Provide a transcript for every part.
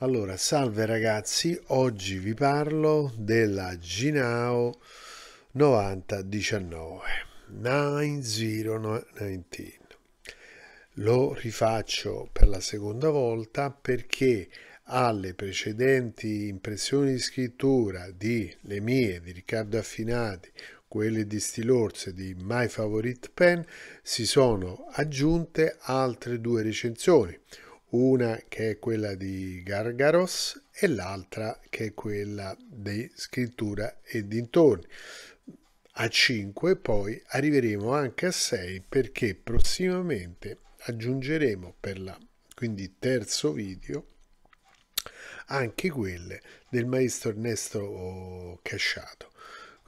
Allora, salve ragazzi, oggi vi parlo della Ginao 9019 9019. Lo rifaccio per la seconda volta perché alle precedenti impressioni di scrittura di le mie di Riccardo Affinati, quelle di Stilorze di My Favorite Pen si sono aggiunte altre due recensioni una che è quella di Gargaros e l'altra che è quella di Scrittura e dintorni. A 5 poi arriveremo anche a 6 perché prossimamente aggiungeremo per la quindi terzo video anche quelle del maestro Ernesto Casciato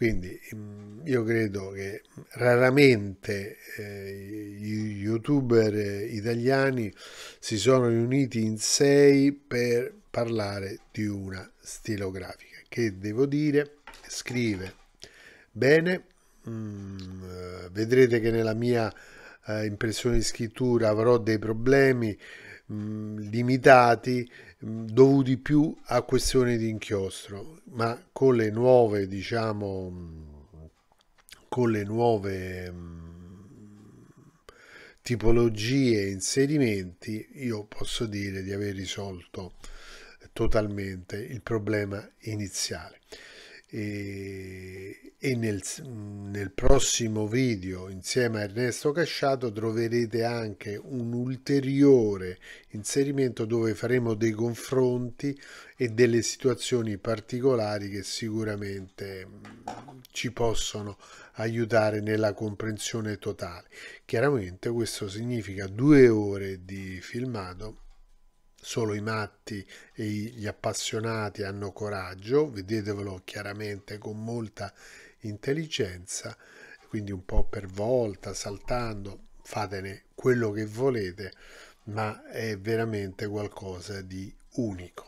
quindi mm, io credo che raramente eh, gli youtuber eh, italiani si sono riuniti in sei per parlare di una stilografica che devo dire scrive bene, mm, vedrete che nella mia eh, impressione di scrittura avrò dei problemi mm, limitati Mm, dovuti più a questioni di inchiostro, ma con le nuove, diciamo, mm, con le nuove mm, tipologie e inserimenti, io posso dire di aver risolto totalmente il problema iniziale e, e nel, nel, prossimo video insieme a Ernesto Casciato troverete anche un ulteriore inserimento dove faremo dei confronti e delle situazioni particolari che sicuramente mm, ci possono aiutare nella comprensione totale chiaramente questo significa due ore di filmato Solo i matti e gli appassionati hanno coraggio, vedetevelo chiaramente con molta intelligenza, quindi un po' per volta, saltando, fatene quello che volete, ma è veramente qualcosa di unico.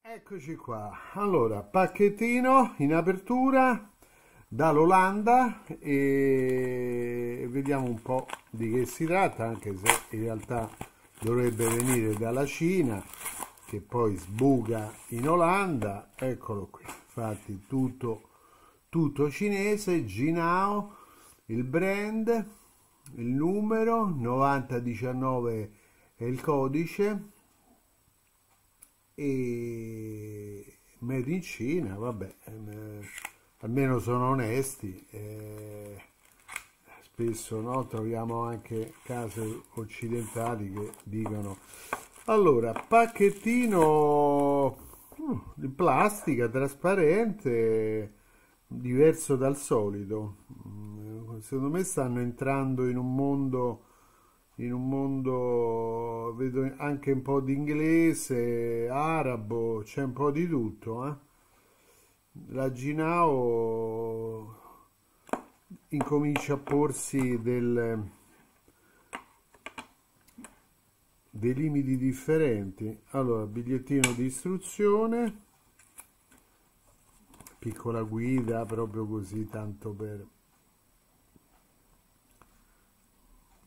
Eccoci qua, allora pacchettino in apertura dall'Olanda e vediamo un po' di che si tratta, anche se in realtà dovrebbe venire dalla Cina che poi sbuca in Olanda eccolo qui infatti tutto, tutto cinese Ginao il brand il numero 9019 è il codice e made in Cina vabbè eh, almeno sono onesti eh, spesso no? troviamo anche case occidentali che dicono allora pacchettino mm, di plastica trasparente diverso dal solito mm, secondo me stanno entrando in un mondo in un mondo vedo anche un po' di inglese arabo c'è un po' di tutto eh? la Ginao incomincia a porsi del, dei limiti differenti allora bigliettino di istruzione piccola guida proprio così tanto per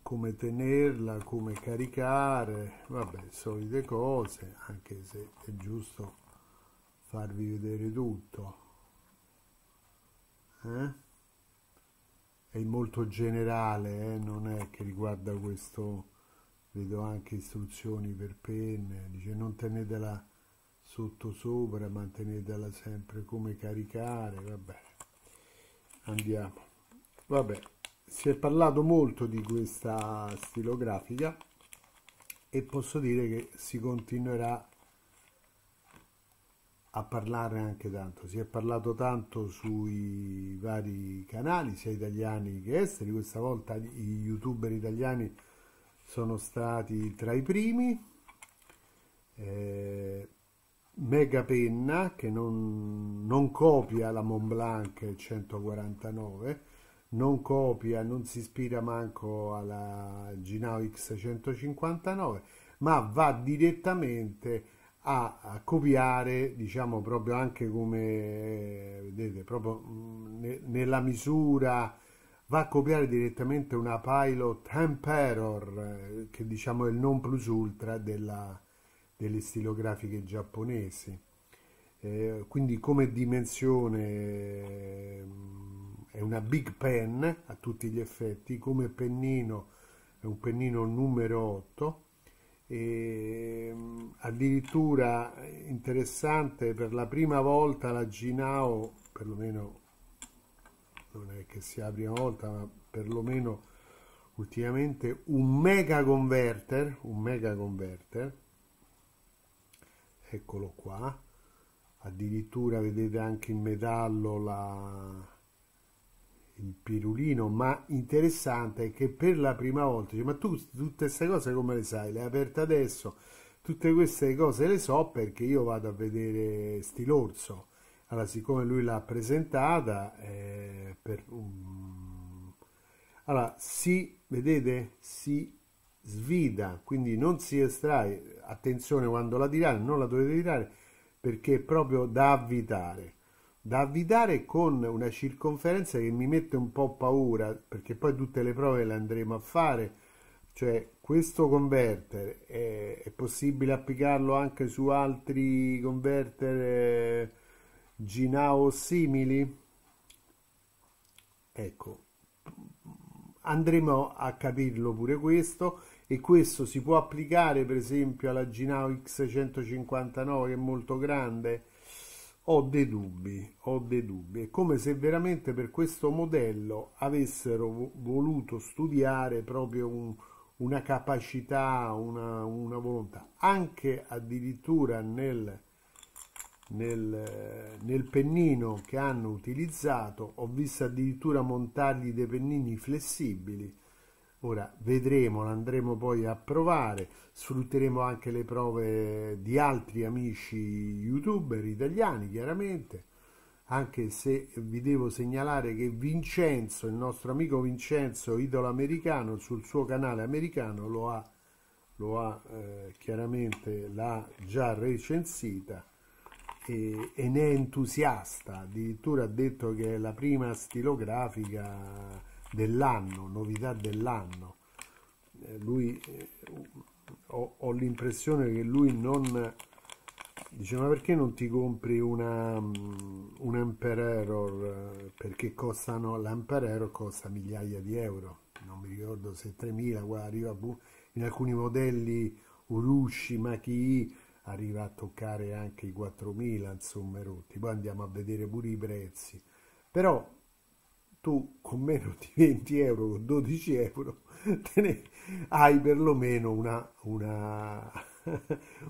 come tenerla come caricare vabbè solite cose anche se è giusto farvi vedere tutto eh? è molto generale, eh? non è che riguarda questo, vedo anche istruzioni per penne, dice non tenetela sotto sopra, mantenetela sempre come caricare, vabbè, andiamo. Vabbè, si è parlato molto di questa stilografica e posso dire che si continuerà a a parlare anche tanto. Si è parlato tanto sui vari canali, sia italiani che esteri. Questa volta i youtuber italiani sono stati tra i primi. Eh, Mega Penna che non, non copia la Mont Blanc 149, non copia, non si ispira manco alla Ginao X159, ma va direttamente a a, copiare, diciamo proprio anche come, vedete, proprio mm, nella misura, va a copiare direttamente una pilot Emperor, eh, che diciamo è il non plus ultra della, delle stilografiche giapponesi. Eh, quindi come dimensione eh, è una big pen a tutti gli effetti, come pennino è un pennino numero 8 e ehm, addirittura interessante per la prima volta la Ginao perlomeno non è che sia la prima volta ma perlomeno ultimamente un mega converter un mega converter eccolo qua addirittura vedete anche in metallo la il pirulino ma interessante è che per la prima volta dice, ma tu tutte queste cose come le sai le hai aperte adesso tutte queste cose le so perché io vado a vedere Stilorso allora siccome lui l'ha presentata eh, per, um... allora si vedete si svida quindi non si estrae attenzione quando la tirate non la dovete tirare perché è proprio da avvitare da avvitare con una circonferenza che mi mette un po' paura, perché poi tutte le prove le andremo a fare, cioè questo converter è, è possibile applicarlo anche su altri converter eh, Ginao simili? Ecco, andremo a capirlo pure questo e questo si può applicare per esempio alla Ginao X159 che è molto grande ho dei dubbi, ho dei dubbi. È come se veramente per questo modello avessero voluto studiare proprio un, una capacità, una, una, volontà, anche addirittura nel, nel, nel, pennino che hanno utilizzato, ho visto addirittura montargli dei pennini flessibili Ora vedremo, andremo poi a provare, sfrutteremo anche le prove di altri amici youtuber italiani, chiaramente, anche se vi devo segnalare che Vincenzo, il nostro amico Vincenzo, idolo americano, sul suo canale americano lo ha, lo ha eh, chiaramente l'ha già recensita e, e ne è entusiasta, addirittura ha detto che è la prima stilografica dell'anno, novità dell'anno. Eh, lui, eh, ho, ho l'impressione che lui non dice ma perché non ti compri una, mm, un Emperor eh, perché costano l'Emperor costa migliaia di euro non mi ricordo se 3.000 qua arriva in alcuni modelli Urushi, Machi arriva a toccare anche i 4.000 insomma rotti poi andiamo a vedere pure i prezzi però tu con meno di 20 euro, con 12 euro, te ne hai perlomeno una, una,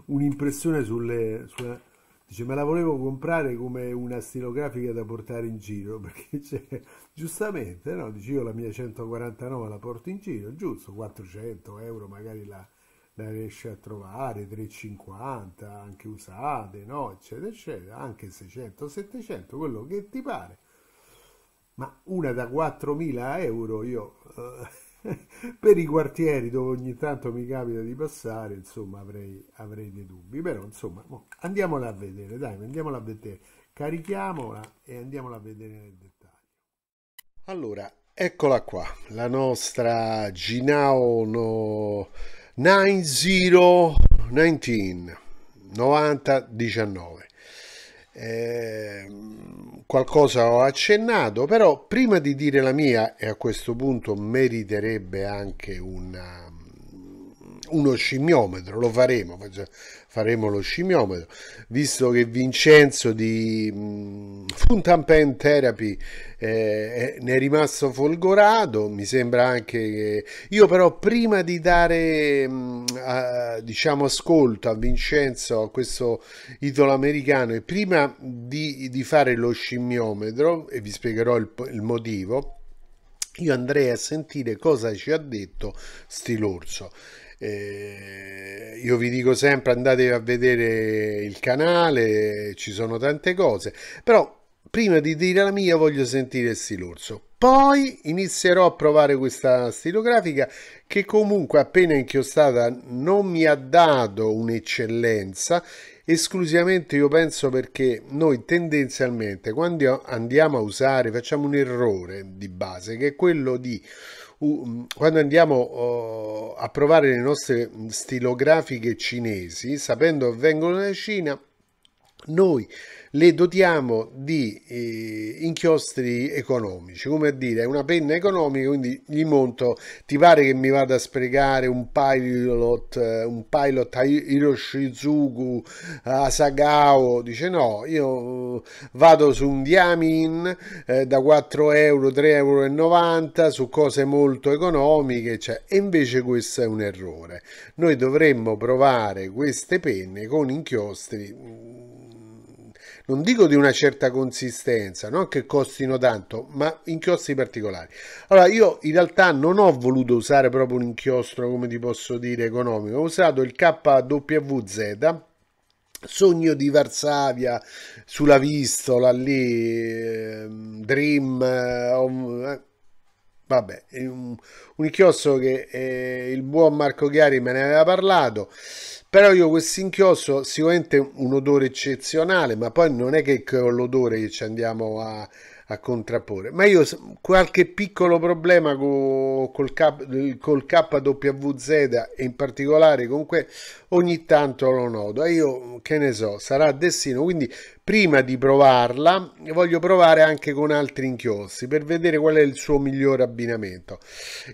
un'impressione sulle... Sulla, dice, me la volevo comprare come una stilografica da portare in giro, perché cioè, giustamente, no? Dice, io la mia 149 la porto in giro, giusto, 400 euro magari la, la riesci a trovare 350 anche usate no eccetera eccetera anche 600 700 quello che ti pare ma una da 4.000 euro io eh, per i quartieri dove ogni tanto mi capita di passare, insomma, avrei, avrei dei dubbi, però insomma, andiamola a vedere, dai, andiamola a vedere, carichiamola e andiamola a vedere nel dettaglio. Allora, eccola qua, la nostra Ginaono 9019 90 19 eh, qualcosa ho accennato, però prima di dire la mia, e a questo punto meriterebbe anche una, uno scimmiometro, lo faremo, faremo lo scimmiometro, visto che Vincenzo di mm, Funtan Pen Therapy eh, ne è rimasto folgorato, mi sembra anche che... Io però prima di dare mh, mm, a, diciamo ascolto a Vincenzo, a questo italo-americano, e prima di, di, fare lo scimmiometro, e vi spiegherò il, il motivo, io andrei a sentire cosa ci ha detto Stilorso. Eh, io vi dico sempre andate a vedere il canale, ci sono tante cose, però prima di dire la mia voglio sentire il stilorso. Poi inizierò a provare questa stilografica che comunque appena inchiostata non mi ha dato un'eccellenza, esclusivamente io penso perché noi tendenzialmente quando andiamo a usare facciamo un errore di base che è quello di Mm, quando andiamo oh, a provare le nostre mm, stilografiche cinesi, sapendo che vengono da Cina, noi le dotiamo di eh, inchiostri economici, come a dire, è una penna economica, quindi gli monto, ti pare che mi vada a sprecare un pilot, eh, un pilot a Hiroshizuku, a Sagao, dice no, io eh, vado su un Diamin eh, da 4 euro, 3,90 euro su cose molto economiche, cioè, e invece questo è un errore. Noi dovremmo provare queste penne con inchiostri mm, non dico di una certa consistenza, non che costino tanto, ma inchiostri particolari. Allora io in realtà non ho voluto usare proprio un inchiostro, come ti posso dire, economico, ho usato il KWZ, Sogno di Varsavia sulla vistola lì, ehm, Dream, eh, eh, vabbè, un, inchiostro che eh, il buon Marco Chiari me ne aveva parlato, però io questo inchiostro sicuramente un odore eccezionale ma poi non è che l'odore che ci andiamo a a contrapporre. Ma io qualche piccolo problema co, col, col KWZ e in particolare comunque ogni tanto lo noto. Io che ne so, sarà destino. Quindi prima di provarla voglio provare anche con altri inchiostri per vedere qual è il suo migliore abbinamento.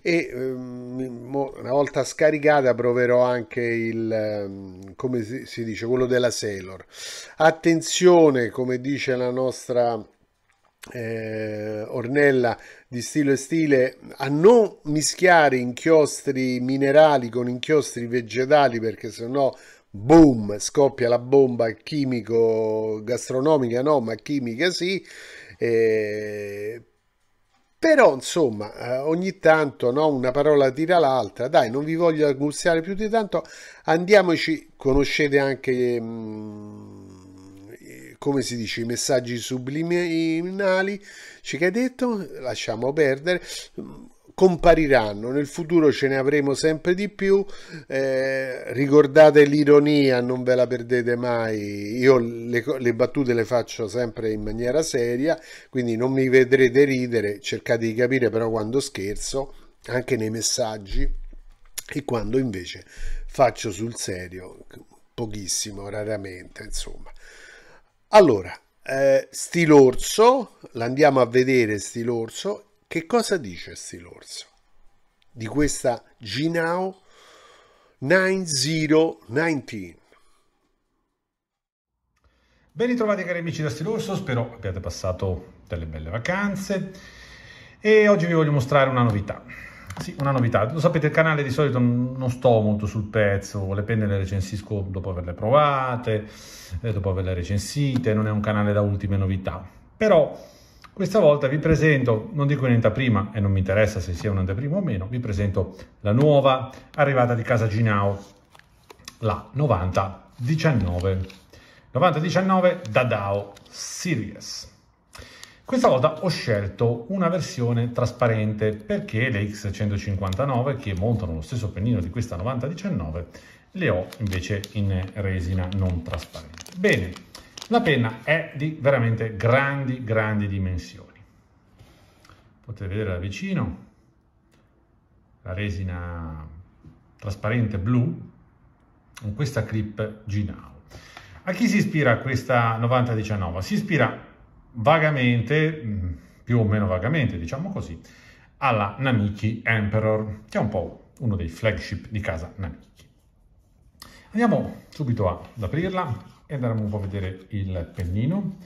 E ehm, una volta scaricata proverò anche il, ehm, come si dice, quello della Sailor. Attenzione, come dice la nostra eh, Ornella di stile e stile a non mischiare inchiostri minerali con inchiostri vegetali perché sennò boom scoppia la bomba chimico gastronomica no ma chimica sì eh, però insomma eh, ogni tanto no, una parola tira l'altra dai non vi voglio aggustiare più di tanto andiamoci conoscete anche mh, mm, come si dice, i messaggi subliminali, ci che hai detto, lasciamo perdere, compariranno, nel futuro ce ne avremo sempre di più, eh, ricordate l'ironia, non ve la perdete mai, io le, le, battute le faccio sempre in maniera seria, quindi non mi vedrete ridere, cercate di capire però quando scherzo, anche nei messaggi e quando invece faccio sul serio, pochissimo, raramente, insomma. Allora, eh, stilorso, l'andiamo a vedere stilorso, che cosa dice stilorso di questa Ginao 9019? Ben ritrovati cari amici da Stilorso, spero abbiate passato delle belle vacanze e oggi vi voglio mostrare una novità. Sì, una novità. Lo sapete, il canale di solito non sto molto sul pezzo, le penne le recensisco dopo averle provate, eh, dopo averle recensite, non è un canale da ultime novità. Però questa volta vi presento, non dico un'anteprima e non mi interessa se sia un'anteprima o meno, vi presento la nuova arrivata di casa Ginao, la 9019. 9019 Dadao Series. Questa volta ho scelto una versione trasparente perché le X159 che montano lo stesso pennino di questa 9019 le ho invece in resina non trasparente. Bene, la penna è di veramente grandi grandi dimensioni. Potete vedere da vicino la resina trasparente blu con questa clip G-Now. A chi si ispira questa 9019? Si ispira vagamente, mm, più o meno vagamente diciamo così, alla Namiki Emperor, che è un po' uno dei flagship di casa Namiki. Andiamo subito ad aprirla e andremo un po' a vedere il pennino,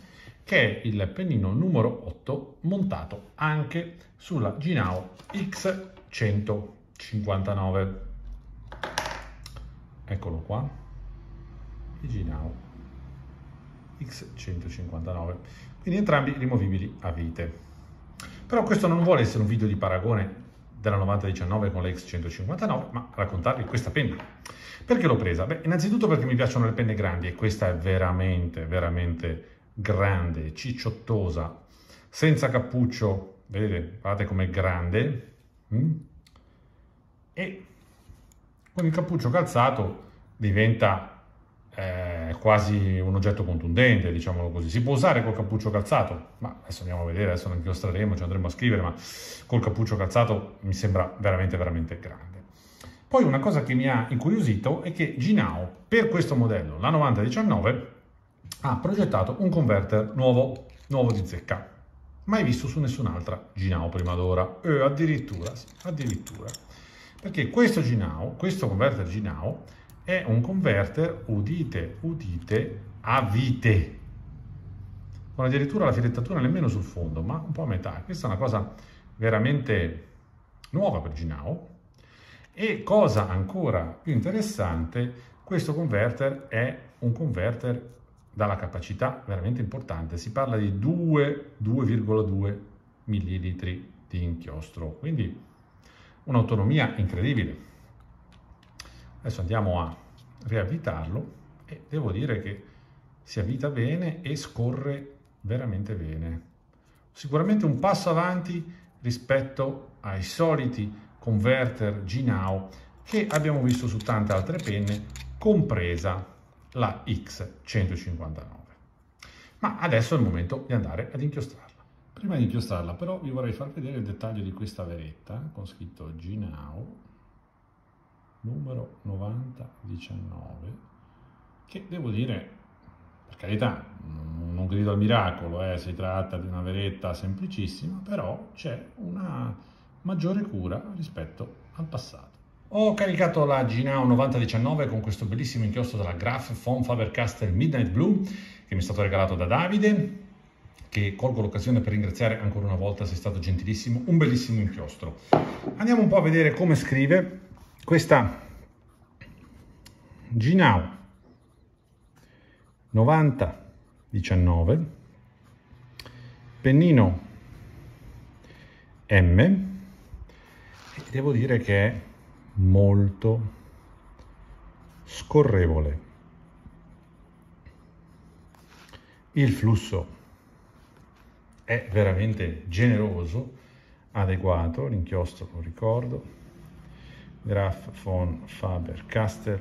che è il pennino numero 8 montato anche sulla Ginao X159. Eccolo qua, il Ginao X159 in entrambi rimovibili a vite. Però questo non vuole essere un video di paragone della 9019 con la 159 ma raccontarvi questa penna. Perché l'ho presa? Beh, innanzitutto perché mi piacciono le penne grandi e questa è veramente, veramente grande, cicciottosa, senza cappuccio, vedete, guardate com'è grande, mm? e con il cappuccio calzato diventa eh, quasi un oggetto contundente, diciamolo così. Si può usare col cappuccio calzato, ma adesso andiamo a vedere, adesso non inchiostreremo, ci andremo a scrivere, ma col cappuccio calzato mi sembra veramente, veramente grande. Poi una cosa che mi ha incuriosito è che Ginao, per questo modello, la 9019, ha progettato un converter nuovo, nuovo di zecca. Mai visto su nessun'altra Ginao prima d'ora. E eh, addirittura, addirittura. Perché questo Ginao, questo converter Ginao, è un converter, udite, udite, a vite, con addirittura la filettatura nemmeno sul fondo, ma un po' a metà. Questa è una cosa veramente nuova per Ginao. E cosa ancora più interessante, questo converter è un converter dalla capacità veramente importante. Si parla di 2,2 millilitri di inchiostro, quindi un'autonomia incredibile. Adesso andiamo a riavvitarlo e devo dire che si avvita bene e scorre veramente bene. Sicuramente un passo avanti rispetto ai soliti converter Ginao che abbiamo visto su tante altre penne, compresa la X159. Ma adesso è il momento di andare ad inchiostrarla. Prima di inchiostrarla però vi vorrei far vedere il dettaglio di questa veretta con scritto Ginao numero 9019, che devo dire, per carità, non grido al miracolo, eh, si tratta di una veretta semplicissima, però c'è una maggiore cura rispetto al passato. Ho caricato la Ginao 9019 con questo bellissimo inchiostro della Graf von Faber-Castell Midnight Blue che mi è stato regalato da Davide che colgo l'occasione per ringraziare ancora una volta, sei stato gentilissimo, un bellissimo inchiostro. Andiamo un po' a vedere come scrive questa Ginao 90 19 pennino M e devo dire che è molto scorrevole il flusso è veramente generoso adeguato l'inchiostro lo ricordo Graf von Faber-Castell,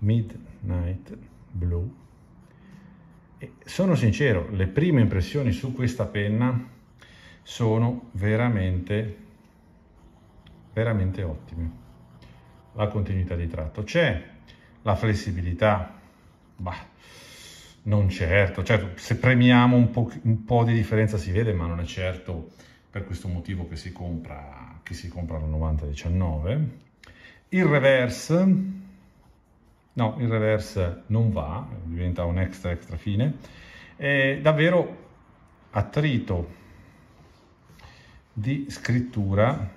Midnight Blue. E sono sincero, le prime impressioni su questa penna sono veramente, veramente ottime. La continuità di tratto c'è, la flessibilità, bah, non certo, certo se premiamo un po', un po' di differenza si vede, ma non è certo per questo motivo che si compra, che si compra la 9019. Il reverse, no, il reverse non va, diventa un extra extra fine. È davvero attrito di scrittura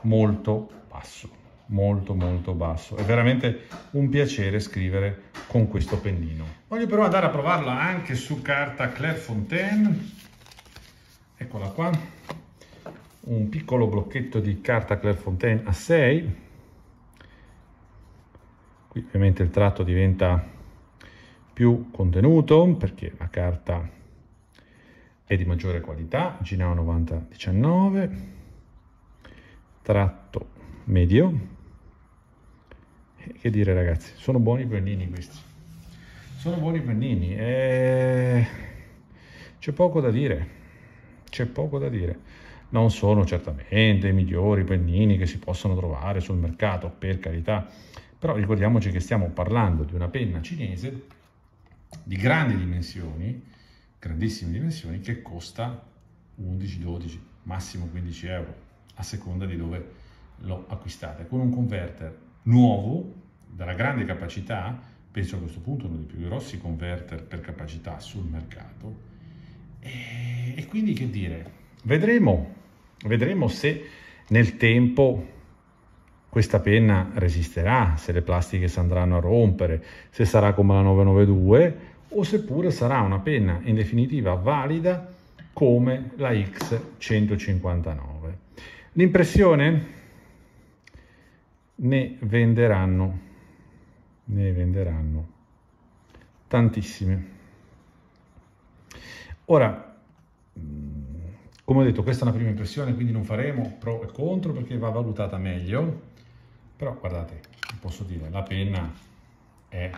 molto basso, molto molto basso. È veramente un piacere scrivere con questo pennino. Voglio però andare a provarla anche su carta Claire Fontaine eccola qua, un piccolo blocchetto di carta Clairefontaine a 6, qui ovviamente il tratto diventa più contenuto perché la carta è di maggiore qualità, Ginao 90 9019, tratto medio, e eh, che dire ragazzi, sono buoni i pennini questi, sono buoni i pennini, e... Eh, c'è poco da dire c'è poco da dire. Non sono certamente i migliori pennini che si possono trovare sul mercato, per carità, però ricordiamoci che stiamo parlando di una penna cinese di grandi dimensioni, grandissime dimensioni, che costa 11, 12, massimo 15 euro, a seconda di dove lo acquistate. Con un converter nuovo, dalla grande capacità, penso a questo punto uno dei più grossi converter per capacità sul mercato, e quindi che dire? Vedremo, vedremo se nel tempo questa penna resisterà, se le plastiche si andranno a rompere, se sarà come la 992 o seppure sarà una penna in definitiva valida come la X159. L'impressione? Ne venderanno, ne venderanno tantissime. Ora, mm, come ho detto, questa è una prima impressione, quindi non faremo pro e contro perché va valutata meglio, però guardate, posso dire, la penna è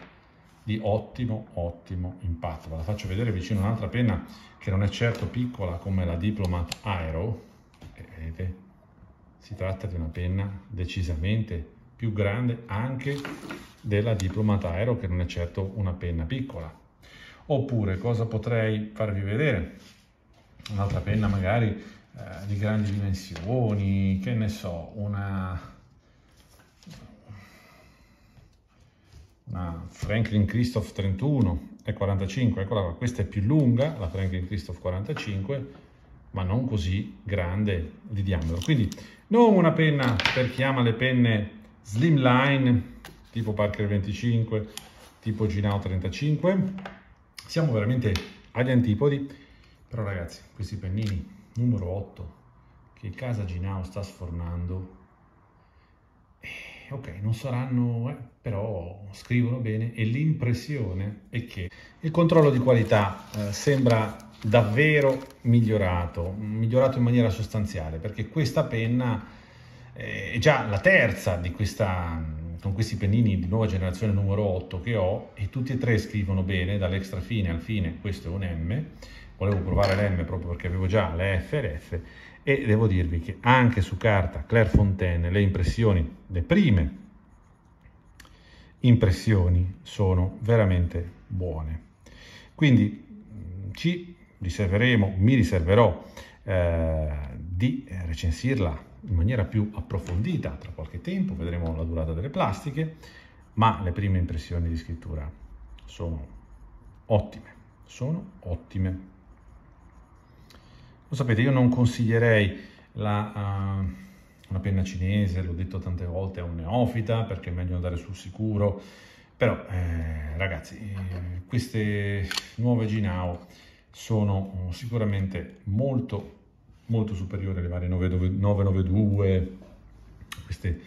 di ottimo, ottimo impatto. Ve la faccio vedere vicino a un'altra penna che non è certo piccola come la Diplomat Aero, e eh, vedete, si tratta di una penna decisamente più grande anche della Diplomat Aero che non è certo una penna piccola. Oppure cosa potrei farvi vedere? Un'altra penna magari eh, di grandi dimensioni, che ne so, una... una Franklin Christoph 31 e 45, eccola qua, questa è più lunga, la Franklin Christoph 45, ma non così grande di diametro. Quindi non una penna per chi ama le penne slimline, tipo Parker 25, tipo Ginao 35, siamo veramente agli antipodi, però ragazzi, questi pennini numero 8 che Casa Ginao sta sfornando, eh, ok, non saranno, eh, però scrivono bene e l'impressione è che il controllo di qualità eh, sembra davvero migliorato, migliorato in maniera sostanziale, perché questa penna eh, è già la terza di questa con questi pennini di nuova generazione numero 8 che ho e tutti e tre scrivono bene dall'extra fine al fine, questo è un M, volevo provare l'M proprio perché avevo già le F e le e devo dirvi che anche su carta Claire Fontaine le impressioni, le prime impressioni sono veramente buone. Quindi mm, ci riserveremo, mi riserverò eh, di recensirla in maniera più approfondita tra qualche tempo, vedremo la durata delle plastiche, ma le prime impressioni di scrittura sono ottime, sono ottime. Lo sapete, io non consiglierei la, uh, eh, una penna cinese, l'ho detto tante volte a un neofita, perché è meglio andare sul sicuro, però eh, ragazzi, eh, queste nuove Ginao sono eh, sicuramente molto molto superiore alle varie 992, queste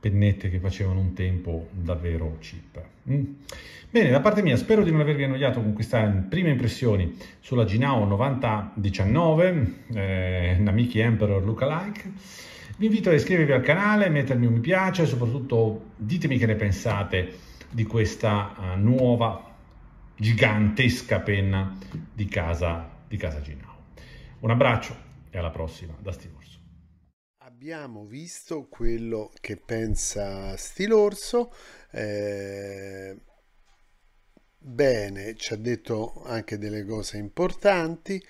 pennette che facevano un tempo davvero cheap. Mm. Bene, da parte mia spero di non avervi annoiato con queste prime impressioni sulla Ginao 9019, eh, Namiki Emperor Lookalike. Vi invito ad iscrivervi al canale, mettermi un mi piace e soprattutto ditemi che ne pensate di questa eh, nuova gigantesca penna di casa, di casa Ginao. Un abbraccio! e alla prossima da Stilorso. Abbiamo visto quello che pensa Stilorso. Eh, bene, ci ha detto anche delle cose importanti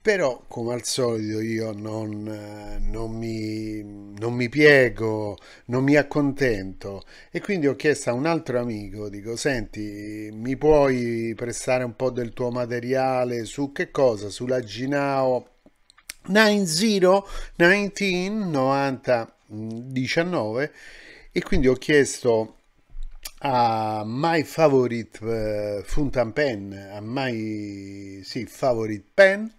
però come al solito io non, eh, non, mi, non, mi, piego, non mi accontento e quindi ho chiesto a un altro amico, dico senti mi puoi prestare un po' del tuo materiale su che cosa? Sulla Ginao 90 19 e quindi ho chiesto a My Favorite uh, eh, Fountain Pen, a My sì, Favorite Pen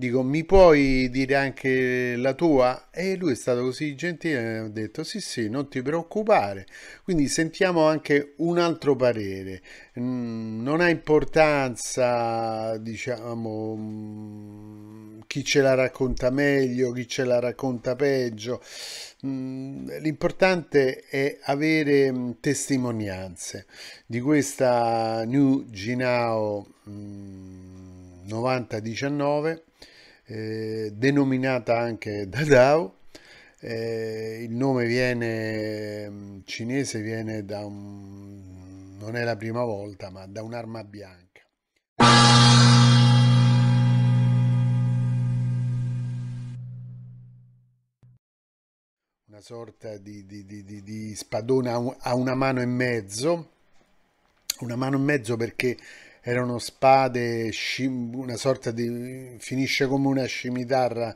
dico mi puoi dire anche la tua? E lui è stato così gentile, mi ha detto sì sì, non ti preoccupare, quindi sentiamo anche un altro parere, mm, non ha importanza diciamo mm, chi ce la racconta meglio, chi ce la racconta peggio, mm, l'importante è avere testimonianze di questa New Ginao 9019 eh, denominata anche Dadao. Eh, il nome viene mm, cinese, viene da un, non è la prima volta, ma da un'arma bianca. Una sorta di, di, di, di spadona a una mano e mezzo, una mano e mezzo perché erano spade, una sorta di... finisce come una scimitarra,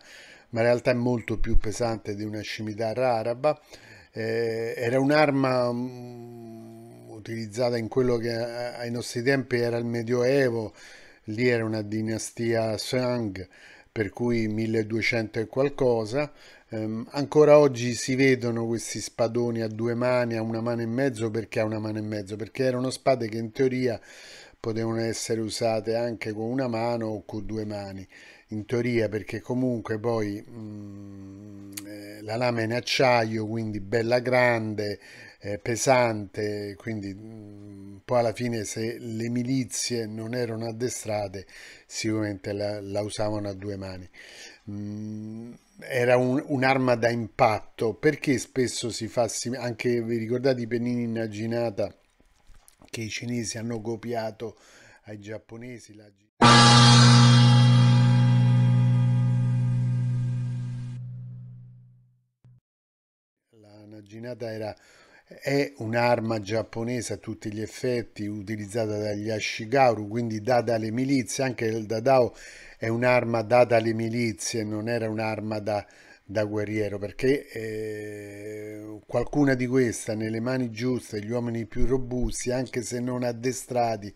ma in realtà è molto più pesante di una scimitarra araba. Eh, era un'arma mm, utilizzata in quello che eh, ai nostri tempi era il Medioevo, lì era una dinastia Shang, per cui 1200 e qualcosa. Eh, ancora oggi si vedono questi spadoni a due mani, a una mano e mezzo, perché a una mano e mezzo? Perché erano spade che in teoria potevano essere usate anche con una mano o con due mani, in teoria perché comunque poi mh, mm, eh, la lama è in acciaio, quindi bella grande, eh, pesante, quindi mh, mm, poi alla fine se le milizie non erano addestrate sicuramente la, la usavano a due mani. Mh, mm, era un'arma da impatto perché spesso si fa anche vi ricordate i pennini in aginata perché i cinesi hanno copiato ai giapponesi la... La naginata era è un'arma giapponese a tutti gli effetti utilizzata dagli Ashigaru, quindi data alle milizie, anche il Dadao è un'arma data alle milizie, non era un'arma da, da guerriero perché eh, qualcuna di queste nelle mani giuste, gli uomini più robusti, anche se non addestrati,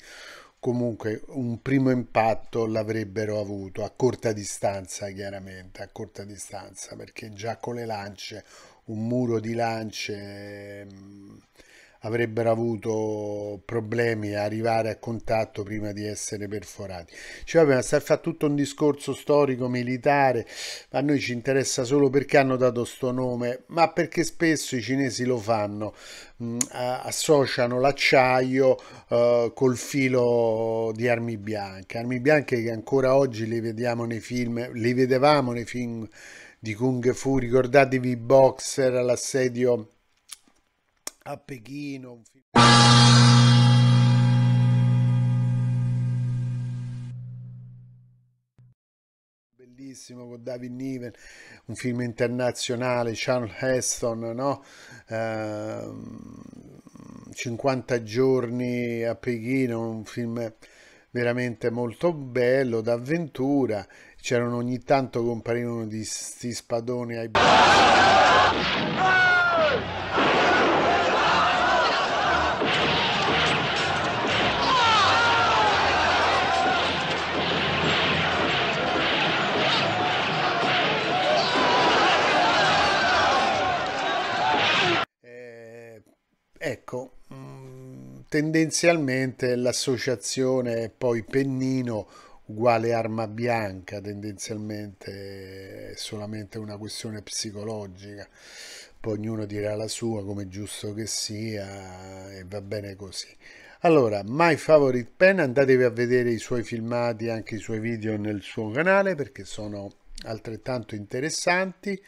comunque un primo impatto l'avrebbero avuto a corta distanza, chiaramente, a corta distanza, perché già con le lance, un muro di lance... Eh, avrebbero avuto problemi a arrivare a contatto prima di essere perforati. Cioè, vabbè, ma sta fatto tutto un discorso storico, militare, a noi ci interessa solo perché hanno dato sto nome, ma perché spesso i cinesi lo fanno, mh, mm, associano l'acciaio eh, col filo di armi bianche, armi bianche che ancora oggi le vediamo nei film, le vedevamo nei film di Kung Fu, ricordatevi Boxer, l'assedio a Pechino. Un film... Bellissimo con David Niven, un film internazionale, Charles Heston, no? Ehm, uh, 50 giorni a Pechino, un film veramente molto bello, d'avventura, c'erano ogni tanto comparivano di sti spadoni ai... Ecco, mh, mm, tendenzialmente l'associazione poi pennino uguale arma bianca, tendenzialmente è solamente una questione psicologica, poi ognuno dirà la sua come giusto che sia e va bene così. Allora, My Favorite Pen, andatevi a vedere i suoi filmati, anche i suoi video nel suo canale perché sono altrettanto interessanti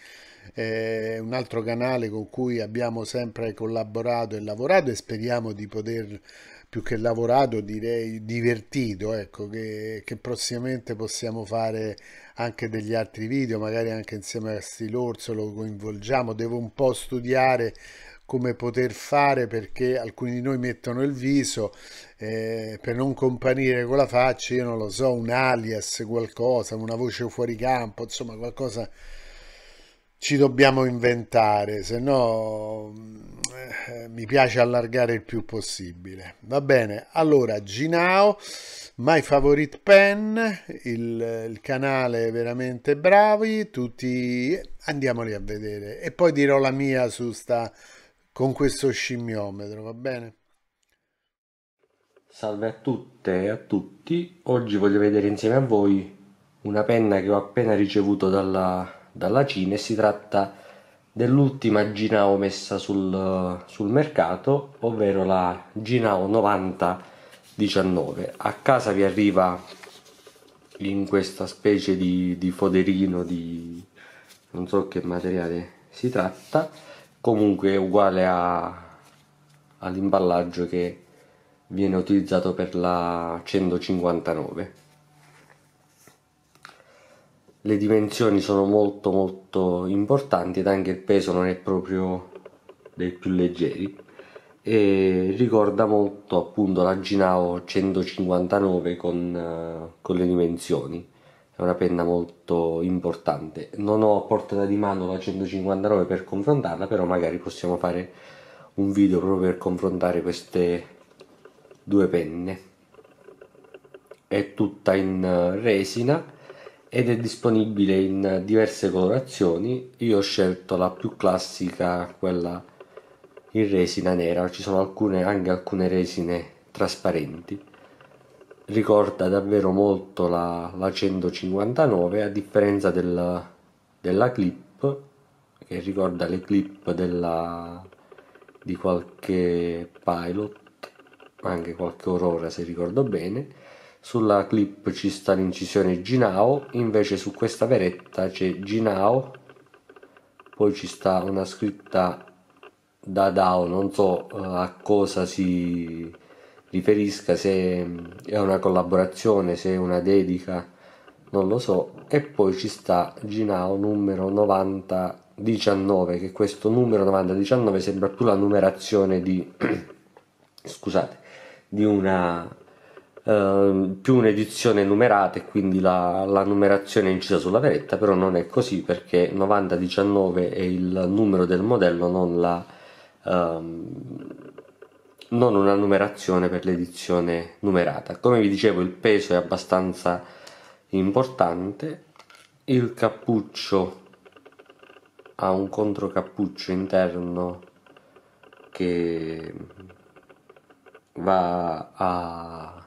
eh, un altro canale con cui abbiamo sempre collaborato e lavorato e speriamo di poter più che lavorato direi divertito ecco che, che prossimamente possiamo fare anche degli altri video magari anche insieme a Stilorzo lo coinvolgiamo devo un po' studiare come poter fare perché alcuni di noi mettono il viso eh, per non comparire con la faccia io non lo so un alias qualcosa una voce fuori campo insomma qualcosa ci dobbiamo inventare, se no eh, mi piace allargare il più possibile. Va bene, allora Ginao, My Favorite Pen, il, il canale veramente bravi, tutti andiamoli a vedere e poi dirò la mia su sta con questo scimmiometro, va bene? Salve a tutte e a tutti, oggi voglio vedere insieme a voi una penna che ho appena ricevuto dalla dalla Cina e si tratta dell'ultima Ginao messa sul, sul mercato, ovvero la Ginao 9019. A casa vi arriva in questa specie di, di foderino di non so che materiale si tratta, comunque è uguale a, all'imballaggio che viene utilizzato per la 159 le dimensioni sono molto molto importanti ed anche il peso non è proprio dei più leggeri e ricorda molto appunto la Ginao 159 con, eh, con le dimensioni è una penna molto importante non ho a portata di mano la 159 per confrontarla però magari possiamo fare un video proprio per confrontare queste due penne è tutta in eh, resina ed è disponibile in diverse colorazioni io ho scelto la più classica quella in resina nera ci sono alcune, anche alcune resine trasparenti ricorda davvero molto la, la 159 a differenza del, della clip che ricorda le clip della, di qualche pilot anche qualche aurora se ricordo bene sulla clip ci sta l'incisione Ginao, invece su questa veretta c'è Ginao, poi ci sta una scritta da Dao, non so eh, a cosa si riferisca, se mm, è una collaborazione, se è una dedica, non lo so. E poi ci sta Ginao numero 90. 19 che questo numero 9019 sembra più la numerazione di, scusate, di una Ehm, più un'edizione numerata e quindi la, la numerazione è incisa sulla veretta, però non è così perché 9019 è il numero del modello, non, la, ehm, non una numerazione per l'edizione numerata. Come vi dicevo il peso è abbastanza importante, il cappuccio ha un controcappuccio interno che va a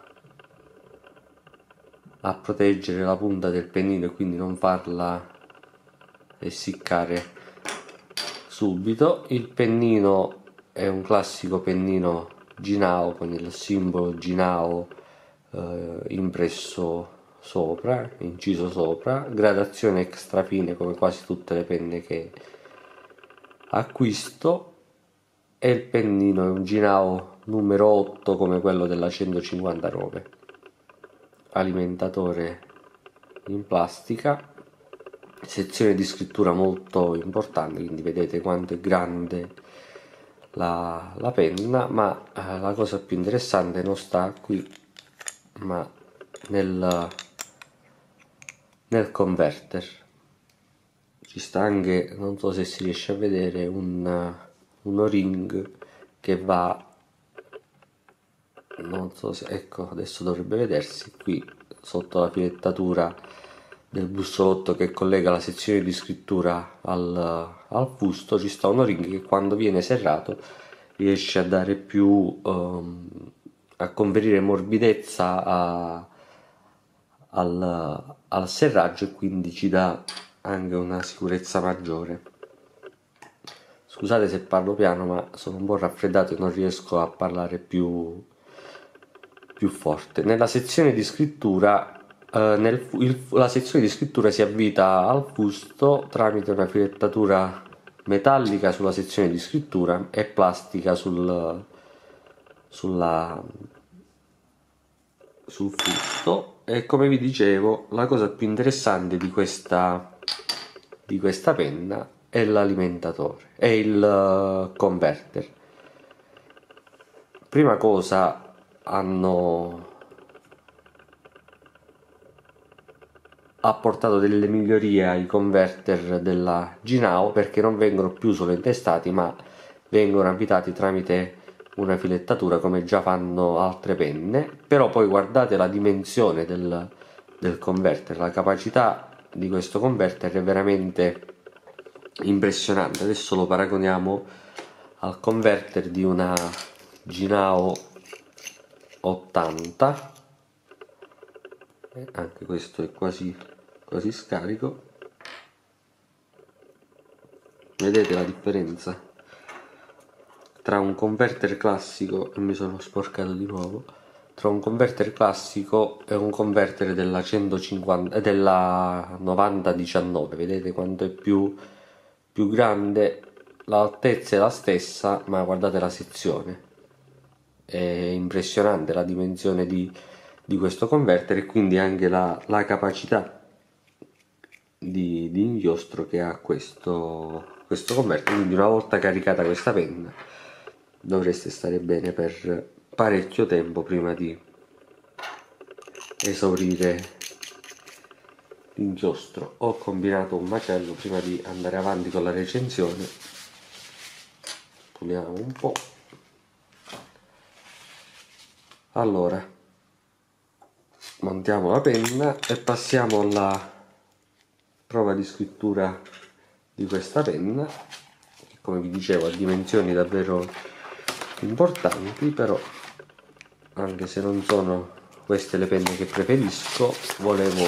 a proteggere la punta del pennino e quindi non farla essiccare subito il pennino è un classico pennino Ginao con il simbolo Ginao eh, impresso sopra, inciso sopra, gradazione extra fine come quasi tutte le penne che acquisto e il pennino è un Ginao numero 8 come quello della 159 alimentatore in plastica sezione di scrittura molto importante quindi vedete quanto è grande la, la penna ma eh, la cosa più interessante non sta qui ma nel, nel converter ci sta anche non so se si riesce a vedere un, un o-ring che va non so se ecco adesso dovrebbe vedersi qui sotto la filettatura del bussolotto che collega la sezione di scrittura al, al fusto ci sta un ring che quando viene serrato riesce a dare più um, a conferire morbidezza a, al, al serraggio e quindi ci dà anche una sicurezza maggiore scusate se parlo piano ma sono un po' raffreddato e non riesco a parlare più più forte. Nella sezione di scrittura, eh, nel, il, la sezione di scrittura si avvita al fusto tramite una filettatura metallica sulla sezione di scrittura e plastica sul, sulla, sul fusto. E come vi dicevo, la cosa più interessante di questa, di questa penna è l'alimentatore, è il eh, converter. Prima cosa hanno apportato delle migliorie ai converter della Ginao perché non vengono più solo intestati ma vengono avvitati tramite una filettatura come già fanno altre penne però poi guardate la dimensione del, del converter la capacità di questo converter è veramente impressionante adesso lo paragoniamo al converter di una Ginao 80 e eh, anche questo è quasi, quasi scarico vedete la differenza tra un converter classico e mi sono sporcato di nuovo tra un converter classico e un converter della 150 della 9019 vedete quanto è più, più grande l'altezza è la stessa ma guardate la sezione è impressionante la dimensione di, di questo converter e quindi anche la, la capacità di, di, inchiostro che ha questo, questo converter quindi una volta caricata questa penna dovreste stare bene per parecchio tempo prima di esaurire l'inchiostro ho combinato un macello prima di andare avanti con la recensione puliamo un po' allora montiamo la penna e passiamo alla prova di scrittura di questa penna che come vi dicevo ha dimensioni davvero importanti però anche se non sono queste le penne che preferisco volevo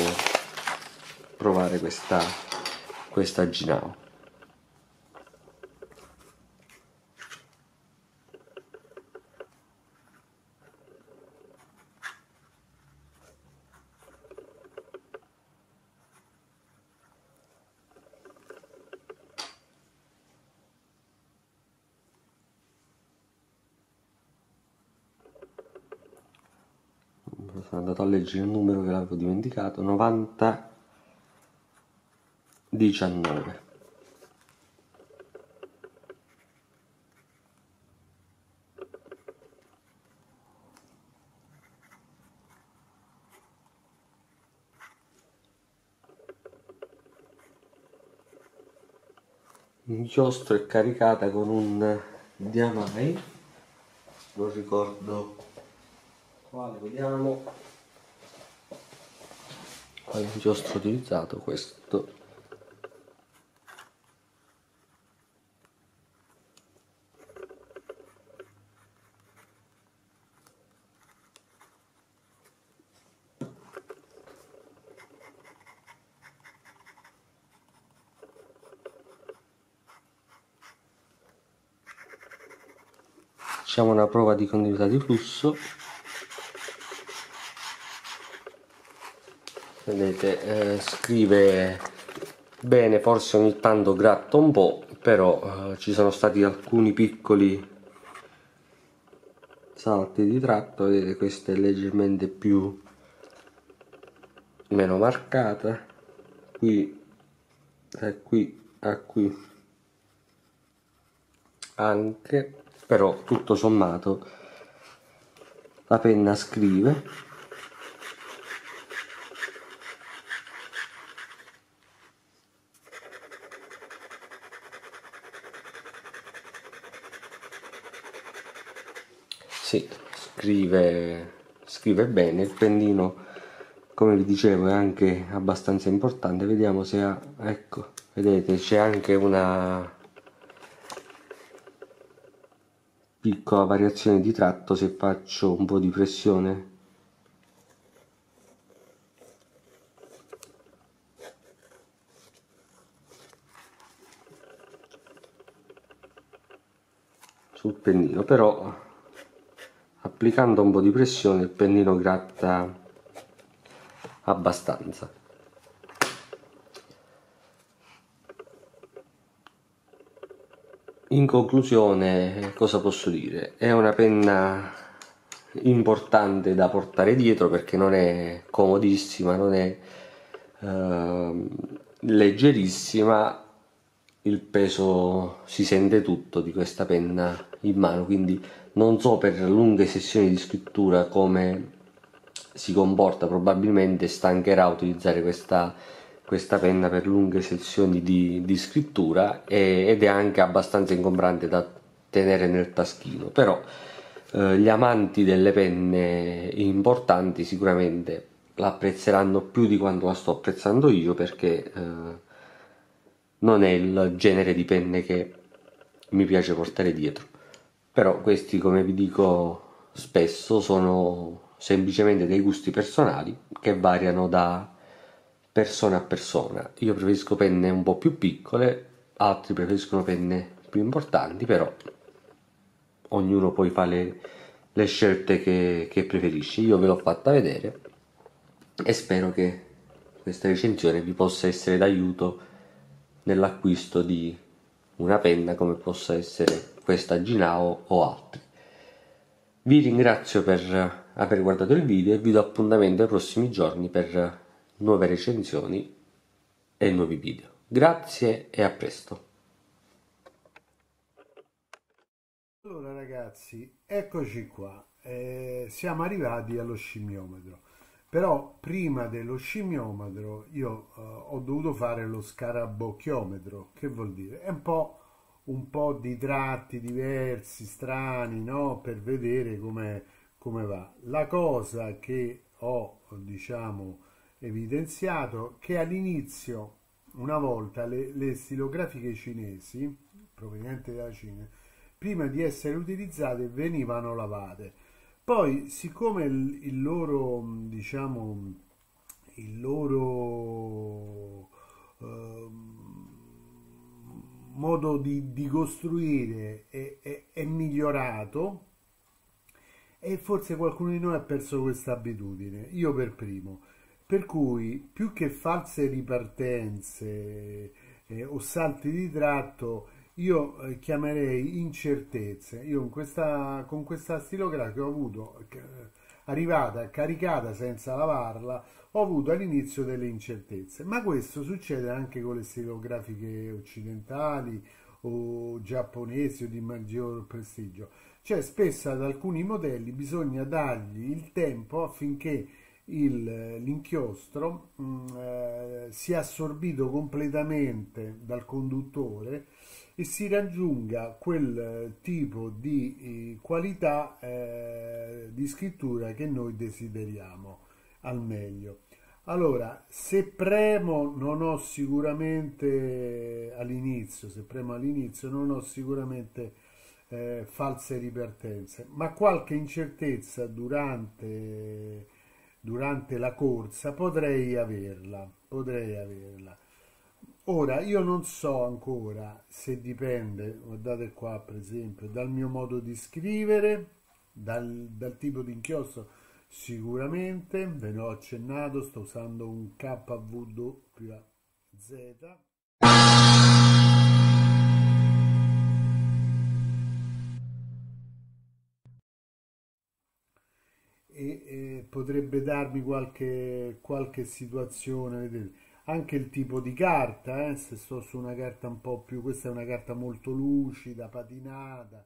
provare questa questa Ginao sono andato a leggere il numero che l'avevo dimenticato, 90 19. Inchiostro è caricata con un diamai, lo ricordo qua le vediamo poi già ho utilizzato questo una prova di continuità di flusso vedete eh, scrive bene forse ogni tanto gratta un po' però eh, ci sono stati alcuni piccoli salti di tratto vedete questa è leggermente più meno marcata qui e eh, qui a ah, qui anche però tutto sommato la penna scrive scrive, scrive bene, il pendino come vi dicevo è anche abbastanza importante, vediamo se ha, ecco, vedete c'è anche una piccola variazione di tratto se faccio un po' di pressione sul pendino però applicando un po' di pressione il pennino gratta abbastanza in conclusione cosa posso dire è una penna importante da portare dietro perché non è comodissima non è eh, leggerissima il peso si sente tutto di questa penna in mano quindi non so per lunghe sessioni di scrittura come si comporta, probabilmente stancherà a utilizzare questa, questa penna per lunghe sessioni di, di scrittura e, ed è anche abbastanza ingombrante da tenere nel taschino, però eh, gli amanti delle penne importanti sicuramente l'apprezzeranno più di quanto la sto apprezzando io perché eh, non è il genere di penne che mi piace portare dietro. Però questi, come vi dico spesso, sono semplicemente dei gusti personali che variano da persona a persona. Io preferisco penne un po' più piccole, altri preferiscono penne più importanti, però ognuno poi fa le, le scelte che, che preferisce. Io ve l'ho fatta vedere e spero che questa recensione vi possa essere d'aiuto nell'acquisto di una penna come possa essere questa Ginao o altri. Vi ringrazio per aver guardato il video e vi do appuntamento ai prossimi giorni per nuove recensioni e nuovi video. Grazie e a presto. Allora ragazzi, eccoci qua. Eh, siamo arrivati allo scimmiometro. Però prima dello scimmiometro io eh, ho dovuto fare lo scarabocchiometro, che vuol dire? È un po' un po' di tratti diversi, strani, no? per vedere come, come va. La cosa che ho, diciamo, evidenziato è che all'inizio, una volta, le, le stilografiche cinesi, provenienti dalla Cina, prima di essere utilizzate venivano lavate. Poi, siccome il, il loro, diciamo, il loro... Eh, modo di, di costruire è, è, è migliorato e forse qualcuno di noi ha perso questa abitudine, io per primo. Per cui più che false ripartenze eh, o salti di tratto, io eh, chiamerei incertezze. Io in questa, con questa stilografica ho avuto, eh, arrivata caricata senza lavarla, ho avuto all'inizio delle incertezze, ma questo succede anche con le stilografiche occidentali o giapponesi o di maggior prestigio. Cioè spesso ad alcuni modelli bisogna dargli il tempo affinché l'inchiostro mm, eh, sia assorbito completamente dal conduttore e si raggiunga quel eh, tipo di eh, qualità eh, di scrittura che noi desideriamo al meglio. Allora, se premo non ho sicuramente eh, all'inizio, se premo all'inizio non ho sicuramente eh, false ripartenze, ma qualche incertezza durante, durante la corsa potrei averla, potrei averla Ora, io non so ancora se dipende, guardate qua per esempio, dal mio modo di scrivere, dal, dal tipo di inchiostro, sicuramente, ve l'ho accennato, sto usando un KWZ. E, e potrebbe darmi qualche, qualche situazione, vedete anche il tipo di carta, eh? se sto su una carta un po' più, questa è una carta molto lucida, patinata.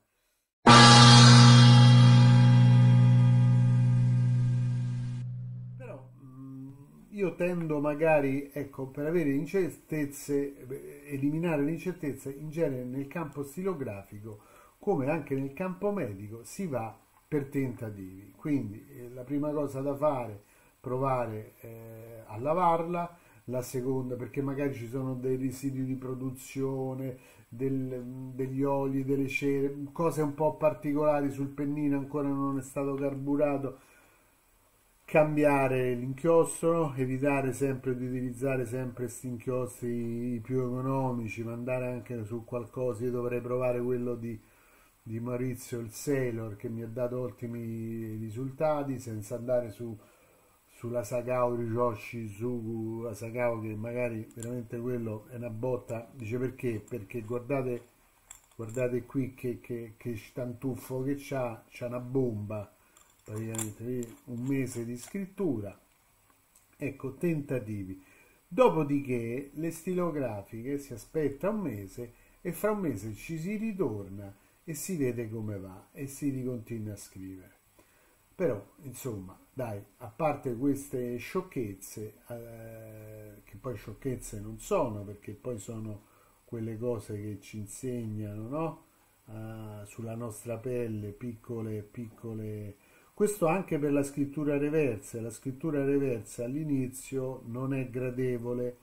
Però mm, io tendo magari, ecco, per avere incertezze, eh, eliminare le incertezze, in genere nel campo stilografico, come anche nel campo medico, si va per tentativi. Quindi eh, la prima cosa da fare è provare eh, a lavarla, la seconda, perché magari ci sono dei residui di produzione, del, degli oli, delle cere, cose un po' particolari sul pennino, ancora non è stato carburato. Cambiare l'inchiostro, evitare sempre di utilizzare sempre questi inchiostri più economici, mandare anche su qualcosa, io dovrei provare quello di, di Maurizio il Sailor che mi ha dato ottimi risultati senza andare su sulla Sakao Ryoshi, su la Sakao che magari veramente quello è una botta, dice perché? Perché guardate, guardate qui che, che, che stantuffo che c'ha, c'ha una bomba, praticamente eh, un mese di scrittura, ecco tentativi. Dopodiché le stilografiche si aspetta un mese e fra un mese ci si ritorna e si vede come va e si ricontinua a scrivere però insomma dai a parte queste sciocchezze eh, che poi sciocchezze non sono perché poi sono quelle cose che ci insegnano no? Uh, sulla nostra pelle piccole piccole questo anche per la scrittura reversa la scrittura reversa all'inizio non è gradevole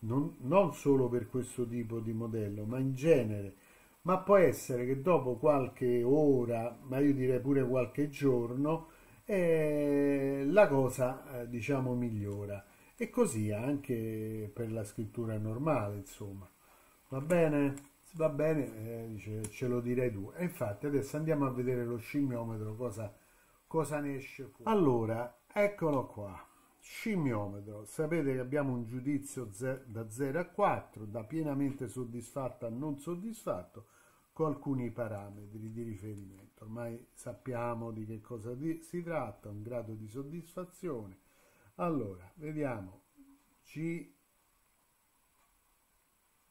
non, non solo per questo tipo di modello ma in genere ma può essere che dopo qualche ora ma io direi pure qualche giorno e la cosa eh, diciamo migliora e così anche per la scrittura normale insomma va bene va bene eh, dice, ce lo direi tu e infatti adesso andiamo a vedere lo scimmiometro cosa, cosa ne esce fuori allora eccolo qua scimmiometro sapete che abbiamo un giudizio da 0 a 4 da pienamente soddisfatto a non soddisfatto con alcuni parametri di riferimento ormai sappiamo di che cosa di, si tratta, un grado di soddisfazione. Allora, vediamo, C,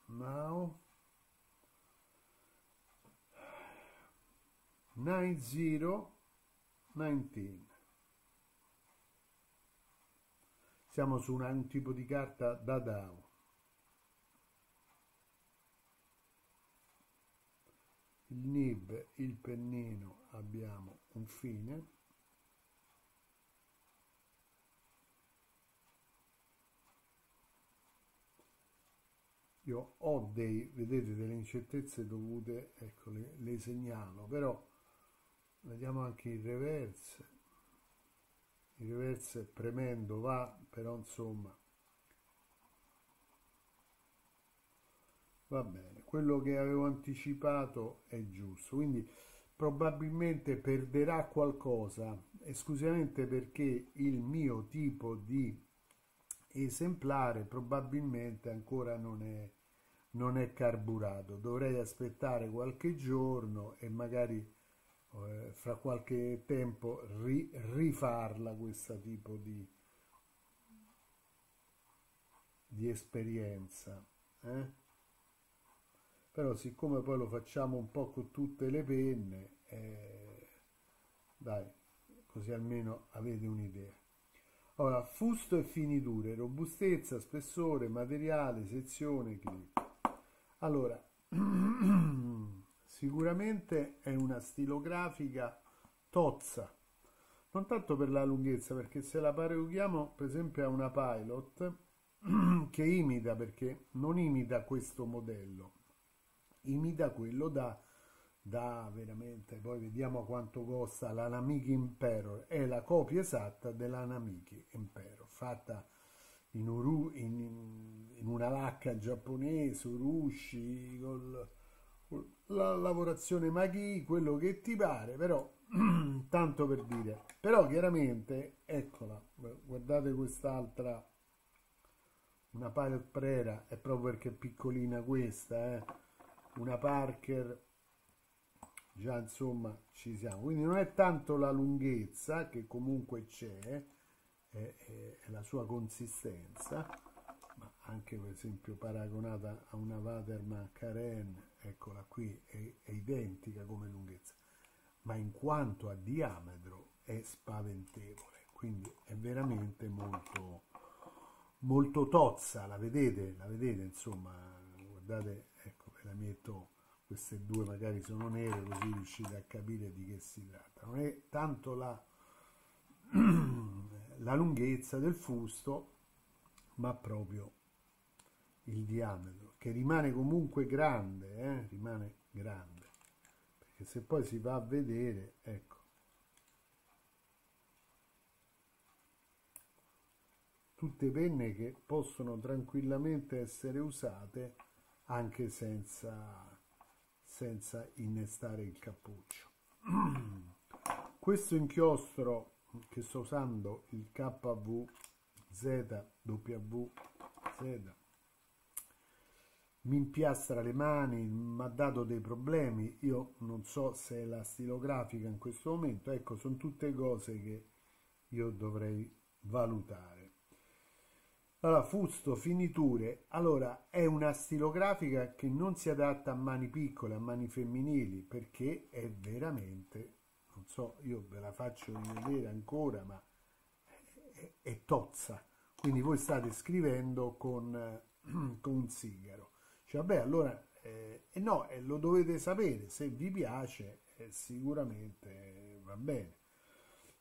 Mao, 9019. Siamo su un tipo di carta da Dao. il nib, il pennino abbiamo un fine, io ho dei, vedete, delle incertezze dovute, ecco, le, le segnalo, però vediamo anche il reverse, il reverse premendo va, però insomma, va bene quello che avevo anticipato è giusto. Quindi probabilmente perderà qualcosa esclusivamente perché il mio tipo di esemplare probabilmente ancora non è, non è carburato. Dovrei aspettare qualche giorno e magari eh, fra qualche tempo ri, rifarla questo tipo di, di esperienza. Eh? però siccome poi lo facciamo un po' con tutte le penne, eh, dai, così almeno avete un'idea. Allora, fusto e finiture, robustezza, spessore, materiale, sezione, clip. Allora, sicuramente è una stilografica tozza, non tanto per la lunghezza, perché se la paragoniamo per esempio a una Pilot, che imita, perché non imita questo modello, imita quello da, da veramente, poi vediamo quanto costa l'Anamiki Impero, è la copia esatta dell'Anamiki Impero, fatta in, Uru, in, in una lacca giapponese, Urushi, con la lavorazione Maghi, quello che ti pare, però tanto per dire. Però chiaramente, eccola, guardate quest'altra, una pale prera, è proprio perché è piccolina questa, eh una Parker, già insomma ci siamo. Quindi non è tanto la lunghezza che comunque c'è, è, è la sua consistenza, ma anche per esempio paragonata a una Waterman Karen, eccola qui, è, è identica come lunghezza, ma in quanto a diametro è spaventevole, quindi è veramente molto molto tozza, la vedete, la vedete insomma, guardate la metto queste due magari sono nere così riuscite a capire di che si tratta non è tanto la, la lunghezza del fusto ma proprio il diametro che rimane comunque grande eh? rimane grande perché se poi si va a vedere ecco tutte penne che possono tranquillamente essere usate anche senza, senza innestare il cappuccio. Questo inchiostro che sto usando, il KVZWZ, mi impiastra le mani, mi ha dato dei problemi, io non so se è la stilografica in questo momento, ecco sono tutte cose che io dovrei valutare. Allora, fusto, finiture. Allora, è una stilografica che non si adatta a mani piccole, a mani femminili, perché è veramente, non so, io ve la faccio rivedere ancora, ma è, è tozza. Quindi voi state scrivendo con, con un sigaro. Cioè, vabbè, allora, eh, eh, no, eh, lo dovete sapere, se vi piace eh, sicuramente va bene.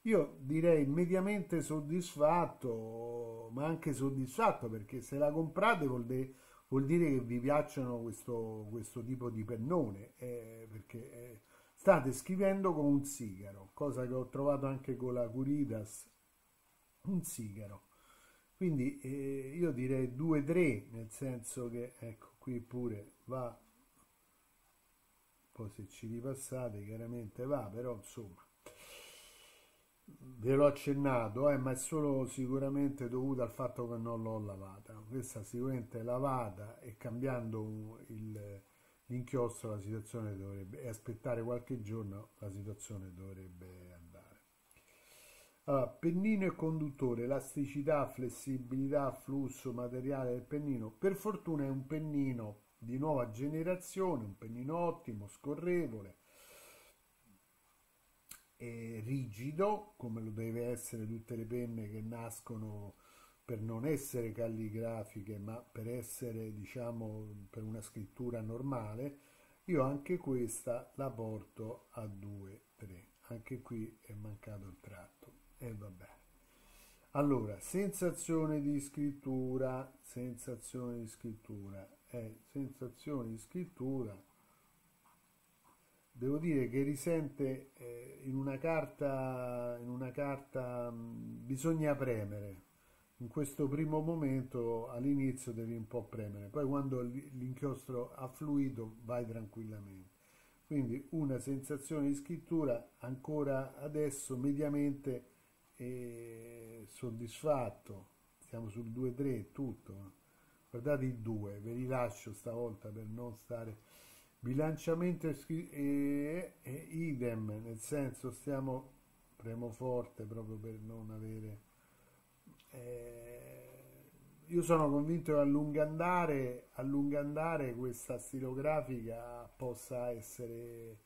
Io direi mediamente soddisfatto, ma anche soddisfatto perché se la comprate vuol, de- vuol dire che vi piacciono questo, questo tipo di pennone, eh, perché eh, state scrivendo con un sigaro, cosa che ho trovato anche con la Curitas, un sigaro. Quindi eh, io direi 2-3, nel senso che ecco qui pure va poi se ci ripassate chiaramente va però insomma Ve l'ho accennato, eh, ma è solo sicuramente dovuto al fatto che non l'ho lavata. Questa sicuramente è lavata e cambiando l'inchiostro la situazione dovrebbe, e aspettare qualche giorno la situazione dovrebbe andare. Allora, pennino e conduttore, elasticità, flessibilità, flusso, materiale del pennino. Per fortuna è un pennino di nuova generazione, un pennino ottimo, scorrevole, rigido, come lo deve essere tutte le penne che nascono per non essere calligrafiche, ma per essere, diciamo, per una scrittura normale, io anche questa la porto a 2, 3. Anche qui è mancato il tratto. E eh, vabbè. Allora, sensazione di scrittura, sensazione di scrittura, eh, sensazione di scrittura, devo dire che risente eh, in una carta, in una carta mh, mm, bisogna premere. In questo primo momento all'inizio devi un po' premere, poi quando l'inchiostro ha fluito vai tranquillamente. Quindi una sensazione di scrittura ancora adesso mediamente eh, soddisfatto. Siamo sul 2-3, tutto. Guardate il 2, ve li lascio stavolta per non stare bilanciamento e, idem nel senso stiamo premo forte proprio per non avere eh, io sono convinto che a lungo andare, a lungo andare questa stilografica possa essere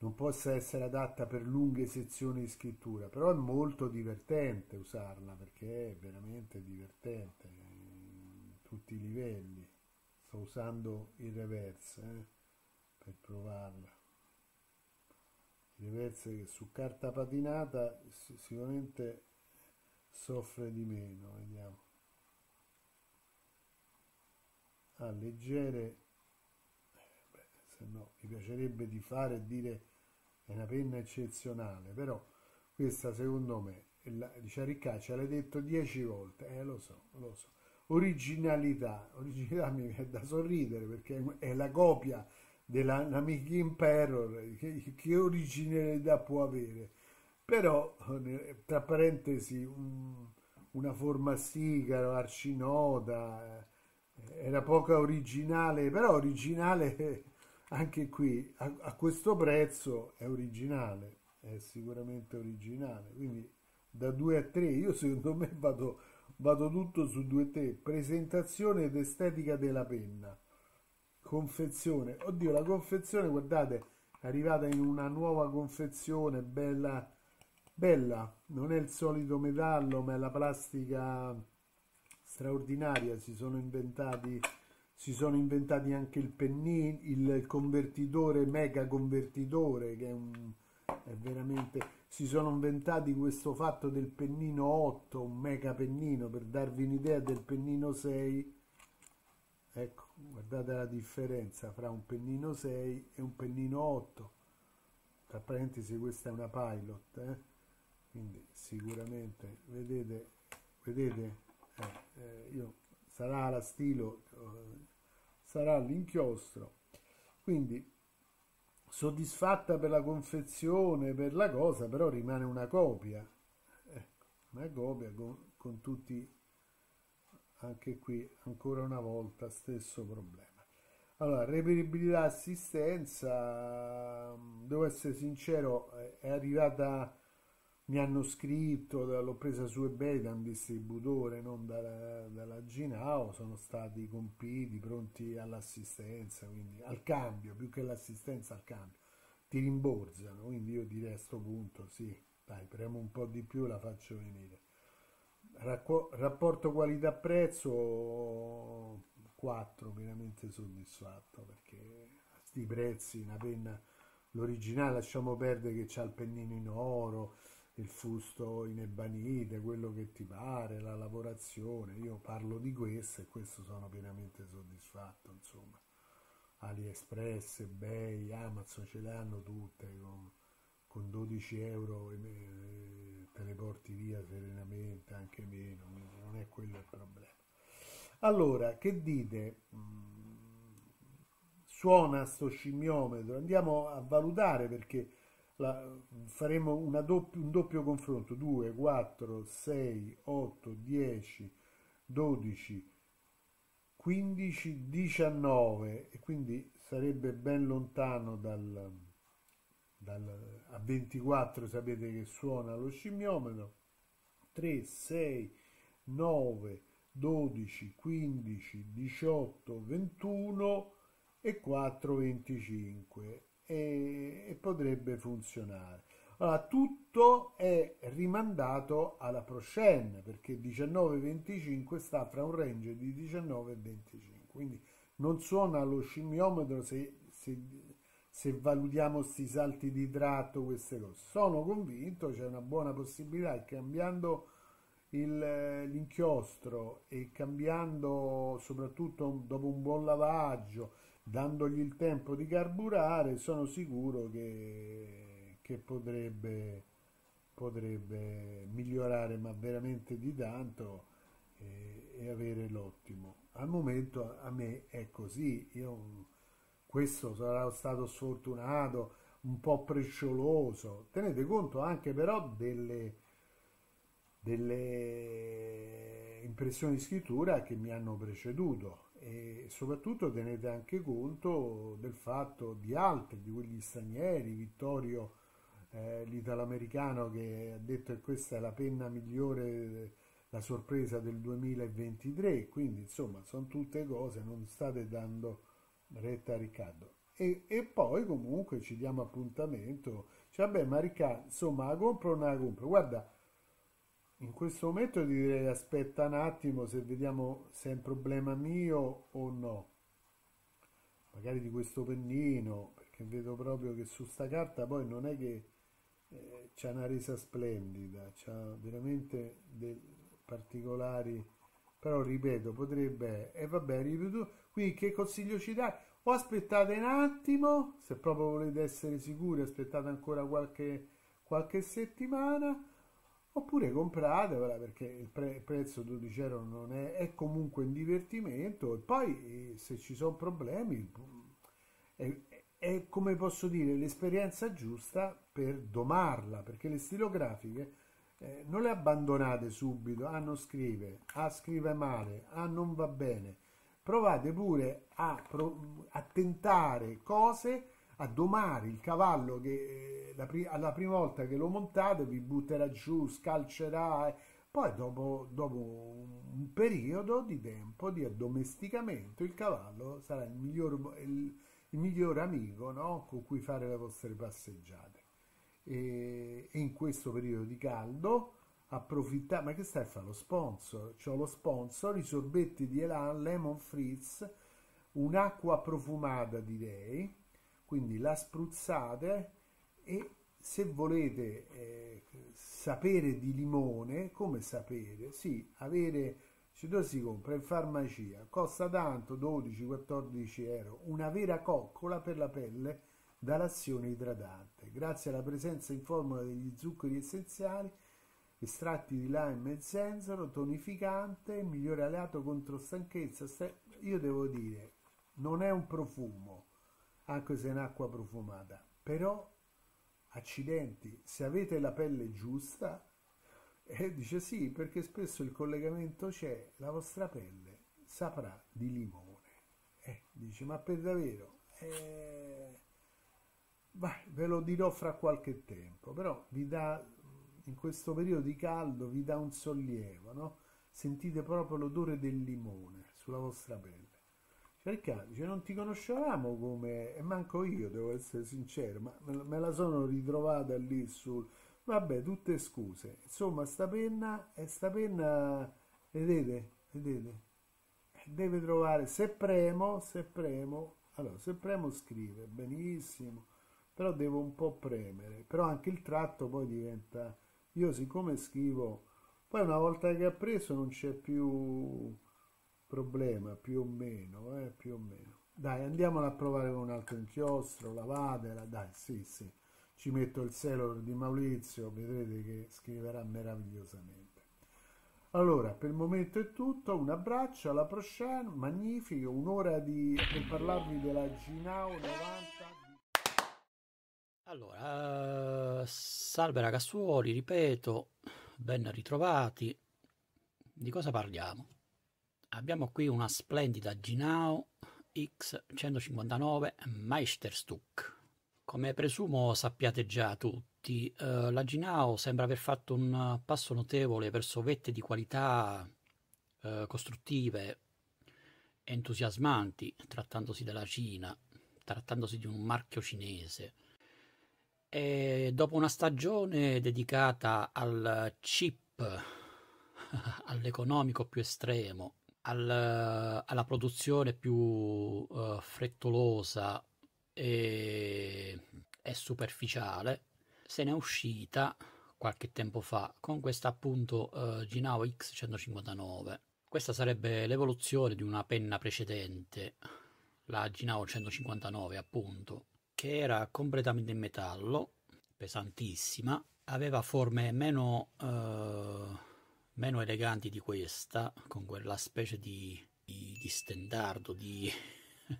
non possa essere adatta per lunghe sezioni di scrittura, però è molto divertente usarla perché è veramente divertente in tutti i livelli sto usando il reverse eh, per provarla il reverse che su carta patinata sicuramente soffre di meno vediamo a ah, leggere eh, beh, se no mi piacerebbe di fare e dire è una penna eccezionale però questa secondo me la, dice Riccaccia l'hai detto dieci volte eh lo so lo so originalità. Originalità mi viene da sorridere perché è la copia della Namiki Imperor. che, che originalità può avere? Però, tra parentesi, un, una forma sigaro, arcinota, eh, era poca originale, però originale anche qui, a, a questo prezzo è originale, è sicuramente originale, quindi da 2 a 3 io secondo me vado Vado tutto su due te presentazione ed estetica della penna. Confezione, oddio la confezione, guardate, è arrivata in una nuova confezione, bella, bella, non è il solito metallo ma è la plastica straordinaria, si sono inventati si sono inventati anche il pennino, il convertitore, mega convertitore, che è, un, è veramente si sono inventati questo fatto del pennino 8, un mega pennino, per darvi un'idea del pennino 6. Ecco, guardate la differenza fra un pennino 6 e un pennino 8. Tra parentesi questa è una pilot, eh? quindi sicuramente, vedete, vedete, eh, eh, io, sarà la stilo, eh, sarà l'inchiostro. Quindi soddisfatta per la confezione, per la cosa, però rimane una copia, ecco, una copia con, con tutti, anche qui ancora una volta stesso problema. Allora, reperibilità assistenza, mm, devo essere sincero, eh, è arrivata mi hanno scritto, l'ho presa su eBay da un distributore, non dalla, dalla Ginao, sono stati compiti, pronti all'assistenza, quindi al cambio, più che l'assistenza al cambio, ti rimborzano, quindi io direi a questo punto sì, dai, premo un po' di più, e la faccio venire. Racco rapporto qualità-prezzo 4, veramente soddisfatto, perché a sti prezzi una penna l'originale lasciamo perdere che c'ha il pennino in oro il fusto in ebanite, quello che ti pare, la lavorazione, io parlo di questo e questo sono pienamente soddisfatto, insomma. AliExpress, eBay, Amazon ce le hanno tutte, con, con 12 euro eh, te le porti via serenamente, anche meno, non è quello il problema. Allora, che dite? Mm, suona sto scimmiometro, andiamo a valutare perché la, faremo doppio, un doppio confronto 2, 4, 6, 8, 10, 12, 15, 19 e quindi sarebbe ben lontano dal, dal, a 24 sapete che suona lo scimmiometro 3, 6, 9, 12, 15, 18, 21 e 4, 25 e, e potrebbe funzionare. Allora, tutto è rimandato alla Proscen perché 19,25 sta fra un range di 19 25, quindi non suona lo scimmiometro se, se, se valutiamo questi salti di tratto, queste cose. Sono convinto, c'è una buona possibilità che cambiando l'inchiostro e cambiando soprattutto dopo un buon lavaggio dandogli il tempo di carburare sono sicuro che, che potrebbe, potrebbe, migliorare ma veramente di tanto e, e, avere l'ottimo al momento a me è così io questo sarà stato sfortunato un po' prescioloso tenete conto anche però delle, delle impressioni di scrittura che mi hanno preceduto e soprattutto tenete anche conto del fatto di altri, di quegli stranieri, Vittorio eh, l'italoamericano che ha detto che questa è la penna migliore, la sorpresa del 2023, quindi insomma sono tutte cose, non state dando retta a Riccardo. E, e poi comunque ci diamo appuntamento, cioè vabbè ma Riccardo insomma la compro o non la compro? Guarda, in questo momento ti direi aspetta un attimo se vediamo se è un problema mio o no magari di questo pennino perché vedo proprio che su sta carta poi non è che eh, c'è una resa splendida c'ha veramente dei particolari però ripeto potrebbe e eh, vabbè ripeto quindi che consiglio ci dai o aspettate un attimo se proprio volete essere sicuri aspettate ancora qualche qualche settimana oppure compratevela perché il pre- prezzo 12 euro non è, è, comunque un divertimento e poi eh, se ci sono problemi è, è, come posso dire l'esperienza giusta per domarla perché le stilografiche eh, non le abbandonate subito ah non scrive, a ah, scrive male, a ah, non va bene provate pure a, a tentare cose a domare il cavallo che eh, pri alla prima volta che lo montate vi butterà giù, scalcerà. Eh. Poi dopo, dopo un periodo di tempo di addomesticamento il cavallo sarà il miglior, il, il miglior amico no? con cui fare le vostre passeggiate. E, e in questo periodo di caldo approfittare, ma che stai a fare lo sponsor? C'ho lo sponsor, i sorbetti di Elan, Lemon Fritz, un'acqua profumata direi, quindi la spruzzate e se volete eh, sapere di limone, come sapere? Sì, avere, cioè dove si compra? In farmacia, costa tanto, 12-14 euro, una vera coccola per la pelle dall'azione idratante. Grazie alla presenza in formula degli zuccheri essenziali, estratti di lime e zenzero, tonificante, migliore alleato contro stanchezza. Io devo dire, non è un profumo, anche se in acqua profumata. Però, accidenti, se avete la pelle giusta, e eh, dice sì, perché spesso il collegamento c'è, la vostra pelle saprà di limone. E eh, dice, ma per davvero? Eh, vai, ve lo dirò fra qualche tempo, però vi dà, in questo periodo di caldo, vi dà un sollievo, no? Sentite proprio l'odore del limone sulla vostra pelle. Perché? dice non ti conoscevamo come, e manco io devo essere sincero, ma me la sono ritrovata lì sul, vabbè tutte scuse, insomma sta penna, e sta penna, vedete, vedete, deve trovare, se premo, se premo, allora se premo scrive, benissimo, però devo un po' premere, però anche il tratto poi diventa, io siccome scrivo, poi una volta che ha preso non c'è più problema più o meno, eh, più o meno. Dai, andiamola a provare con un altro inchiostro, lavatela, dai, sì, sì. Ci metto il cellular di Maurizio, vedrete che scriverà meravigliosamente. Allora, per il momento è tutto, un abbraccio, alla prossima magnifico, un'ora di, per parlarvi della Ginao 90. Allora, salve ragazzuoli, ripeto, ben ritrovati. Di cosa parliamo? abbiamo qui una splendida Ginao X159 Meisterstuck. Come presumo sappiate già tutti, eh, la Ginao sembra aver fatto un passo notevole verso vette di qualità eh, costruttive entusiasmanti, trattandosi della Cina, trattandosi di un marchio cinese. E dopo una stagione dedicata al chip, all'economico più estremo, al, alla produzione più uh, frettolosa e, e superficiale, se ne è uscita qualche tempo fa con questa appunto uh, Ginawa X159. Questa sarebbe l'evoluzione di una penna precedente, la Ginao 159 appunto, che era completamente in metallo, pesantissima, aveva forme meno... Uh, meno eleganti di questa, con quella specie di, di, di stendardo, di...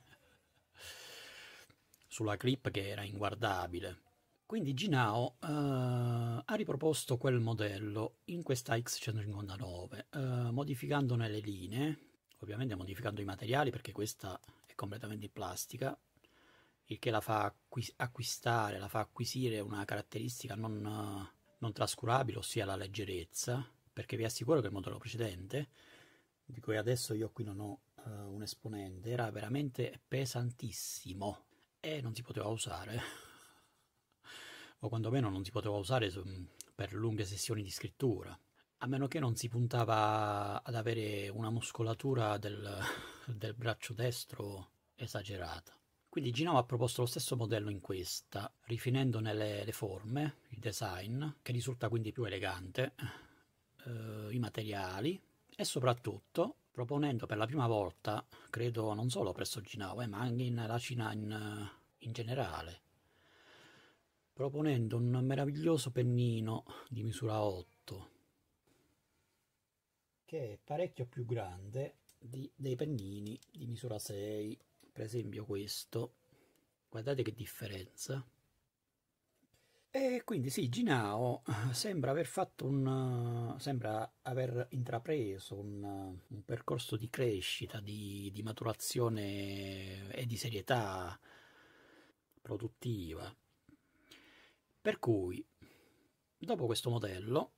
sulla clip che era inguardabile. Quindi Ginao eh, ha riproposto quel modello in questa X159, eh, modificandone le linee, ovviamente modificando i materiali perché questa è completamente in plastica, il che la fa acquistare, la fa acquisire una caratteristica non, non trascurabile, ossia la leggerezza, perché vi assicuro che il modello precedente, di cui adesso io qui non ho uh, un esponente, era veramente pesantissimo e non si poteva usare, o quantomeno non si poteva usare su, per lunghe sessioni di scrittura, a meno che non si puntava ad avere una muscolatura del, del braccio destro esagerata. Quindi Ginao ha proposto lo stesso modello in questa, rifinendone le, le forme, il design, che risulta quindi più elegante, eh, i materiali e soprattutto proponendo per la prima volta, credo non solo presso Ginawe, eh, ma anche nella Cina in, in generale, proponendo un meraviglioso pennino di misura 8 che è parecchio più grande di, dei pennini di misura 6 per esempio questo guardate che differenza e quindi sì, Ginao eh, sembra aver fatto un eh, sembra aver intrapreso un, eh, un percorso di crescita, di, di, maturazione e di serietà produttiva. Per cui, dopo questo modello,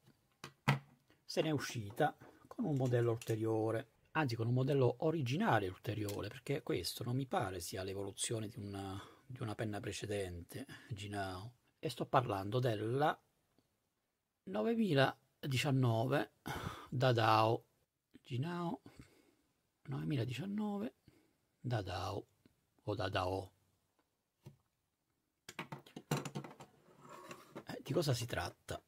se ne è uscita con un modello ulteriore, anzi con un modello originale ulteriore, perché questo non mi pare sia l'evoluzione di una, di una penna precedente, Ginao e sto parlando della 9019 da DAO Ginao 9019 da DAO o da DAO eh, di cosa si tratta?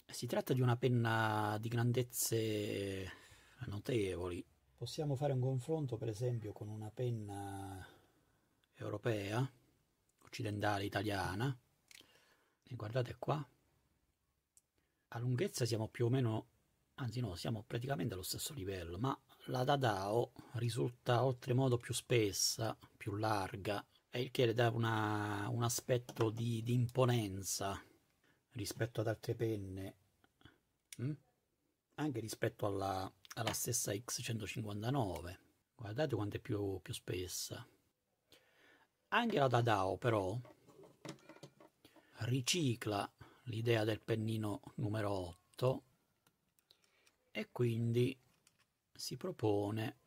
si tratta di una penna di grandezze notevoli possiamo fare un confronto per esempio con una penna europea occidentale italiana e guardate qua, a lunghezza siamo più o meno, anzi no, siamo praticamente allo stesso livello, ma la Dadao risulta oltremodo più spessa, più larga, e il che le dà una, un aspetto di, di, imponenza rispetto ad altre penne, mm? anche rispetto alla, alla, stessa X159. Guardate quanto è più, più spessa. Anche la Dadao però ricicla l'idea del pennino numero 8 e quindi si propone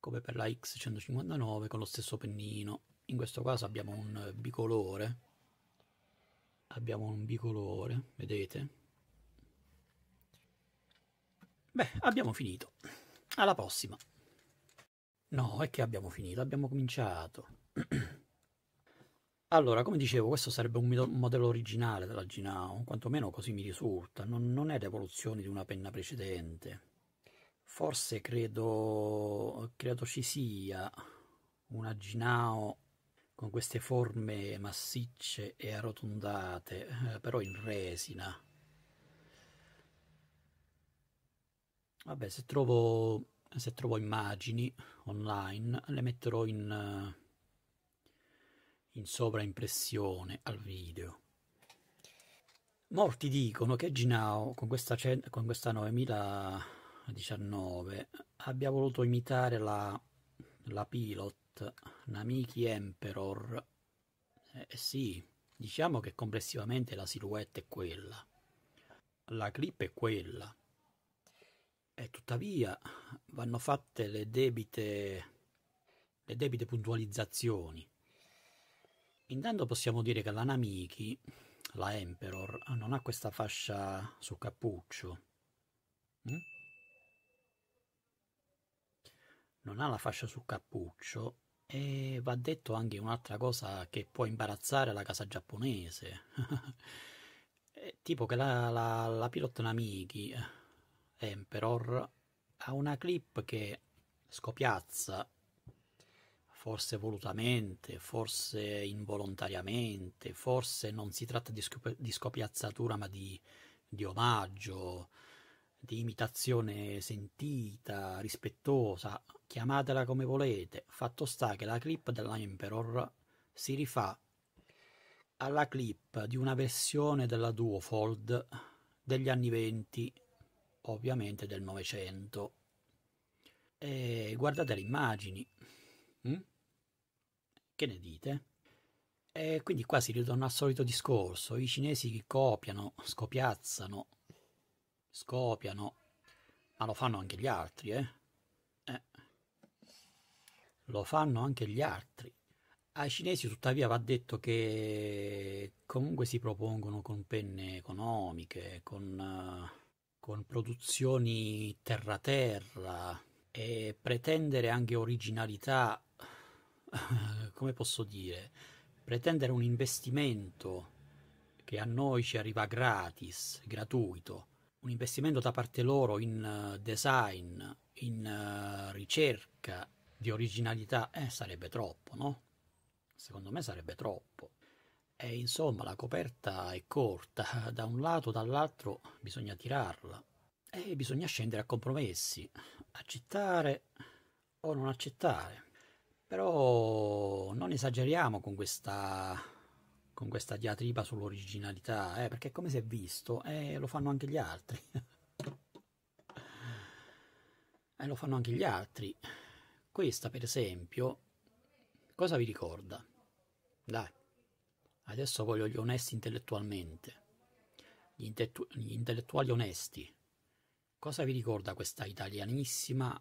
come per la X159 con lo stesso pennino in questo caso abbiamo un bicolore abbiamo un bicolore vedete beh abbiamo finito alla prossima no è che abbiamo finito abbiamo cominciato Allora, come dicevo, questo sarebbe un, modello originale della Ginao, quantomeno così mi risulta, non, non è l'evoluzione di una penna precedente. Forse credo, credo ci sia una Ginao con queste forme massicce e arrotondate, eh, però in resina. Vabbè, se trovo, se trovo immagini online le metterò in, eh, in sovraimpressione al video. Molti dicono che Ginao con questa, con questa 9019 abbia voluto imitare la, la pilot Namiki Emperor. Eh, eh sì, diciamo che complessivamente la silhouette è quella, la clip è quella. E tuttavia vanno fatte le debite, le debite puntualizzazioni Intanto possiamo dire che la Namiki, la Emperor, non ha questa fascia sul cappuccio. Mm? Non ha la fascia sul cappuccio e va detto anche un'altra cosa che può imbarazzare la casa giapponese. Eh, tipo che la, la, la pilot Namiki, Emperor, ha una clip che scopiazza forse volutamente, forse involontariamente, forse non si tratta di, scop- di scopiazzatura ma di, di omaggio, di imitazione sentita, rispettosa, chiamatela come volete. Fatto sta che la clip della Emperor si rifà alla clip di una versione della Duofold degli anni venti, ovviamente del Novecento. E guardate le immagini. Mm? Che ne dite? E quindi qua si ritorna al solito discorso, i cinesi che copiano, scopiazzano, scopiano, ma lo fanno anche gli altri, eh? eh. Lo fanno anche gli altri. Ai cinesi tuttavia va detto che comunque si propongono con penne economiche, con, con produzioni terra-terra e pretendere anche originalità come posso dire, pretendere un investimento che a noi ci arriva gratis, gratuito, un investimento da parte loro in eh, design, in eh, ricerca di originalità, eh, sarebbe troppo, no? Secondo me sarebbe troppo. E insomma la coperta è corta, da un lato, o dall'altro bisogna tirarla e bisogna scendere a compromessi, accettare o non accettare. Però non esageriamo con questa, con questa diatriba sull'originalità, eh, perché come si è visto, eh, lo fanno anche gli altri. eh, lo fanno anche gli altri. Questa, per esempio, cosa vi ricorda? Dai, adesso voglio gli onesti intellettualmente, gli, intellettu gli intellettuali onesti. Cosa vi ricorda questa italianissima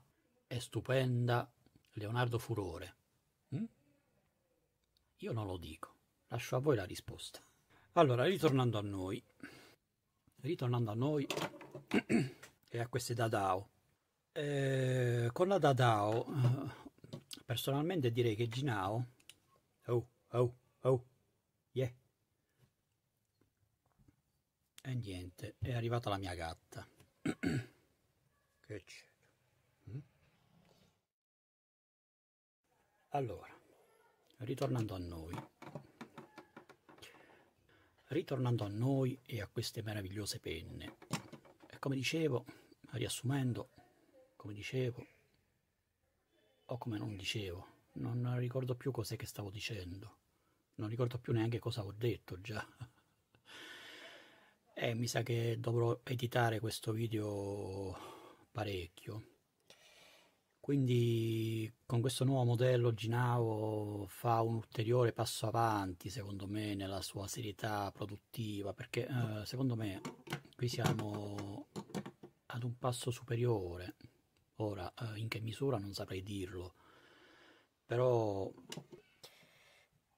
e stupenda Leonardo Furore? Io non lo dico, lascio a voi la risposta. Allora, ritornando a noi, ritornando a noi e a queste Dadao. Eh, con la Dadao, eh, personalmente direi che Ginao... Oh, oh, oh, yeah. E niente, è arrivata la mia gatta. che c'è? Mm? Allora, ritornando a noi ritornando a noi e a queste meravigliose penne e come dicevo riassumendo come dicevo o come non dicevo non ricordo più cos'è che stavo dicendo non ricordo più neanche cosa ho detto già e eh, mi sa che dovrò editare questo video parecchio quindi con questo nuovo modello Ginao fa un ulteriore passo avanti, secondo me, nella sua serietà produttiva, perché eh, secondo me qui siamo ad un passo superiore. Ora, eh, in che misura non saprei dirlo, però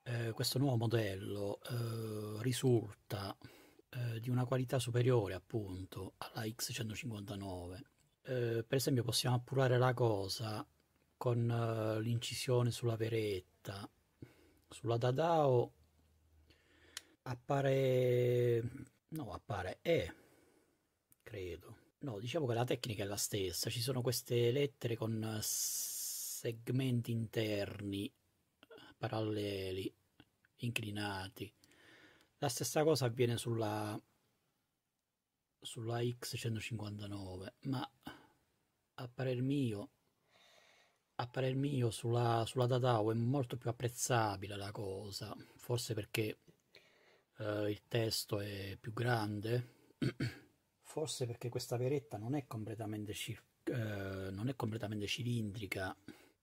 eh, questo nuovo modello eh, risulta eh, di una qualità superiore appunto alla X159 eh, per esempio possiamo appurare la cosa con eh, l'incisione sulla veretta, sulla Dadao appare... no, appare E, credo. No, diciamo che la tecnica è la stessa, ci sono queste lettere con eh, segmenti interni paralleli, inclinati. La stessa cosa avviene sulla, sulla X159, ma a parer mio, a parer mio sulla, sulla Dadao è molto più apprezzabile la cosa, forse perché eh, il testo è più grande, forse perché questa veretta non è completamente, eh, non è completamente cilindrica,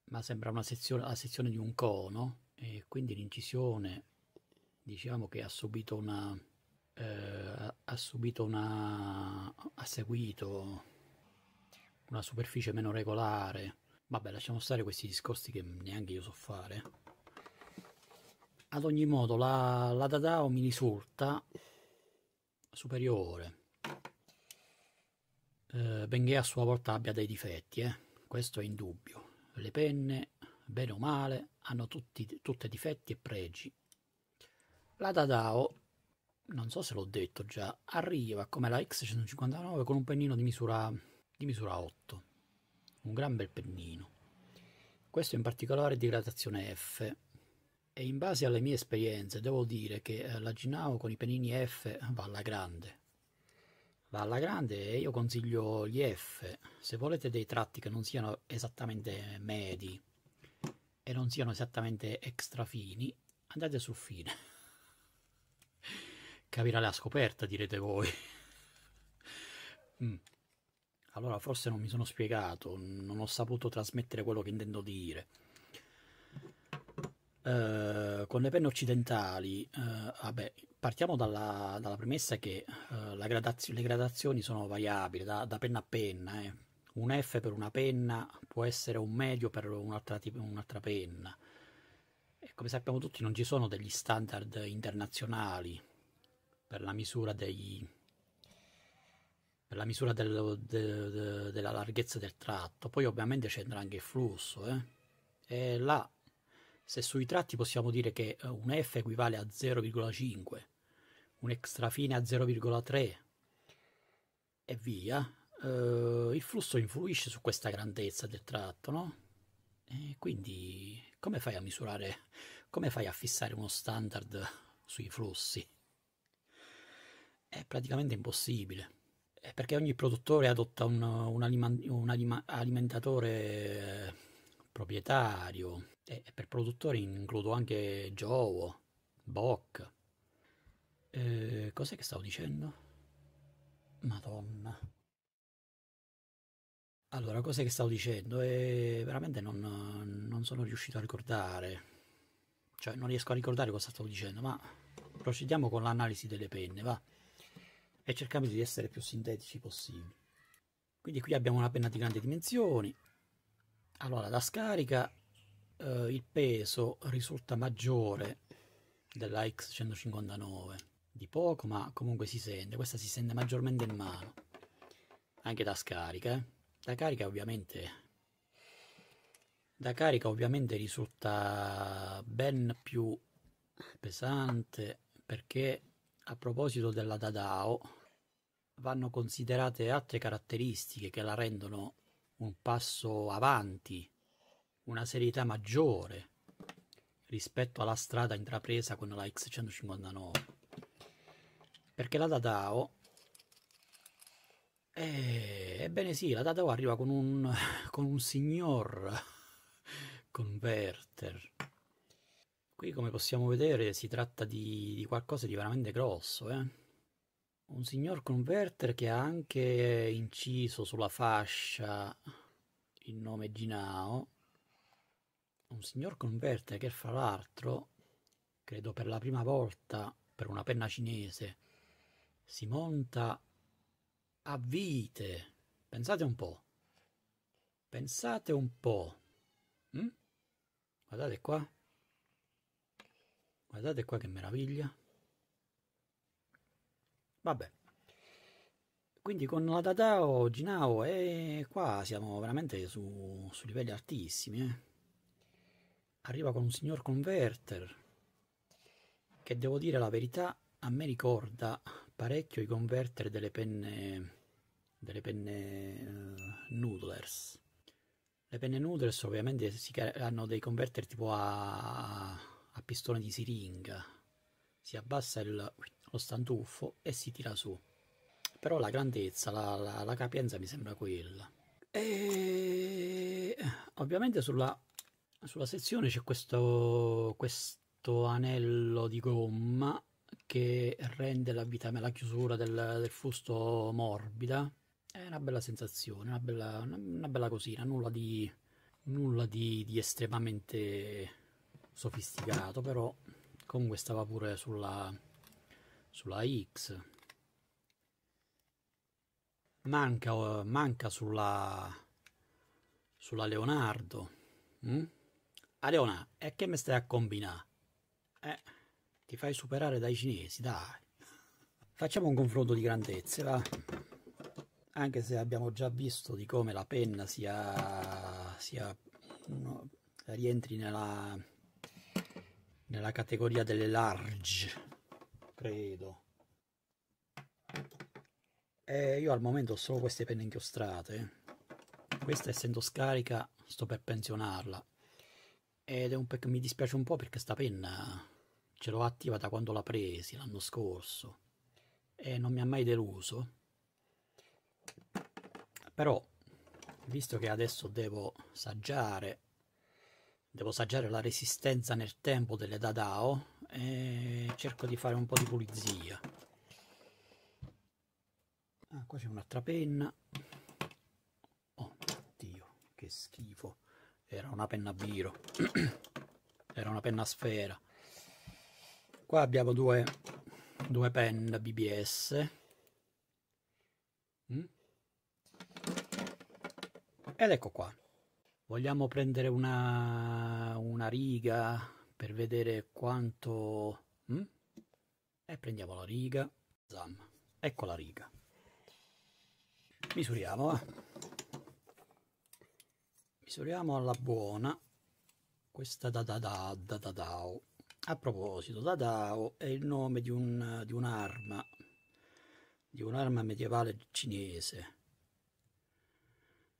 ma sembra una sezione, la sezione di un cono e quindi l'incisione diciamo che ha subito una... Eh, ha subito una... ha seguito una superficie meno regolare. Vabbè, lasciamo stare questi discorsi che neanche io so fare. Ad ogni modo, la, la Dadao mi risulta superiore, eh, benché a sua volta abbia dei difetti, eh. questo è indubbio. Le penne, bene o male, hanno tutti, tutti difetti e pregi. La Dadao non so se l'ho detto già, arriva come la X159 con un pennino di misura di misura 8, un gran bel pennino. Questo in particolare è di gradazione F e in base alle mie esperienze devo dire che eh, la Ginao con i pennini F va alla grande. Va alla grande e io consiglio gli F, se volete dei tratti che non siano esattamente medi e non siano esattamente extra fini, andate sul fine. Capirà la scoperta, direte voi. mm. Allora, forse non mi sono spiegato, non ho saputo trasmettere quello che intendo dire. Eh, con le penne occidentali, eh, vabbè, partiamo dalla, dalla premessa che eh, gradazio, le gradazioni sono variabili da, da penna a penna. Eh. Un F per una penna può essere un medio per un'altra, un'altra penna. E come sappiamo tutti non ci sono degli standard internazionali per la misura dei, per la misura del, de, de, della larghezza del tratto, poi ovviamente c'entra anche il flusso. Eh? E là, se sui tratti possiamo dire che eh, un F equivale a 0,5, un extra fine a 0,3 e via, eh, il flusso influisce su questa grandezza del tratto, no? E quindi come fai a misurare, come fai a fissare uno standard sui flussi? È praticamente impossibile. Eh, perché ogni produttore adotta un, un, alima, un alima, alimentatore eh, proprietario e per produttori includo anche Joe, Bock. Eh, cos'è che stavo dicendo? Madonna. Allora, cos'è che stavo dicendo? Eh, veramente non, non sono riuscito a ricordare. Cioè, non riesco a ricordare cosa stavo dicendo, ma procediamo con l'analisi delle penne, va e cercando di essere più sintetici possibili. Quindi qui abbiamo una penna di grandi dimensioni. Allora, da scarica eh, il peso risulta maggiore della X159, di poco ma comunque si sente, questa si sente maggiormente in mano, anche da scarica. Eh. Da carica ovviamente da carica ovviamente risulta ben più pesante perché a proposito della Dadao, vanno considerate altre caratteristiche che la rendono un passo avanti, una serietà maggiore rispetto alla strada intrapresa con la X159. Perché la Dadao, eh, ebbene sì, la Dadao arriva con un, con un signor, converter. Qui come possiamo vedere si tratta di, di qualcosa di veramente grosso, eh? Un signor converter che ha anche inciso sulla fascia il nome Ginao. Un signor converter che fra l'altro, credo per la prima volta, per una penna cinese, si monta a vite. Pensate un po'. Pensate un po'. Mm? Guardate qua. Guardate qua che meraviglia. Vabbè. Quindi con la Tatao Ginao e eh, qua siamo veramente su, su livelli altissimi. Eh. Arriva con un signor converter che devo dire la verità a me ricorda parecchio i converter delle penne delle penne uh, noodlers. Le penne noodlers ovviamente si, hanno dei converter tipo a a pistone di siringa, si abbassa il, lo stantuffo e si tira su. Però la grandezza, la, la, la capienza mi sembra quella. E ovviamente sulla, sulla sezione c'è questo, questo, anello di gomma che rende la, vita, la chiusura del, del fusto morbida. È una bella sensazione, una bella, una, una bella cosina, nulla di, nulla di, di estremamente sofisticato però comunque stava pure sulla sulla X manca, eh, manca sulla sulla Leonardo mm? a ah, Leonardo e che mi stai a combinare? Eh, ti fai superare dai cinesi dai facciamo un confronto di grandezze va anche se abbiamo già visto di come la penna sia, sia no, rientri nella nella categoria delle large, credo. E io al momento ho solo queste penne inchiostrate. Questa essendo scarica sto per pensionarla. Ed è un mi dispiace un po' perché sta penna ce l'ho attiva da quando la presi l'anno scorso e non mi ha mai deluso. Però, visto che adesso devo saggiare devo assaggiare la resistenza nel tempo delle Dadao e cerco di fare un po' di pulizia ah, qua c'è un'altra penna oh dio che schifo era una penna a era una penna sfera qua abbiamo due, due penne BBS mm? ed ecco qua Vogliamo prendere una, una riga per vedere quanto... Hm? E eh, prendiamo la riga. Zam. Ecco la riga. Misuriamo, va. Eh. Misuriamo alla buona. Questa da da da da da dao. Oh. A proposito, da Dadao oh, è il nome di, un, di un'arma, di un'arma medievale cinese.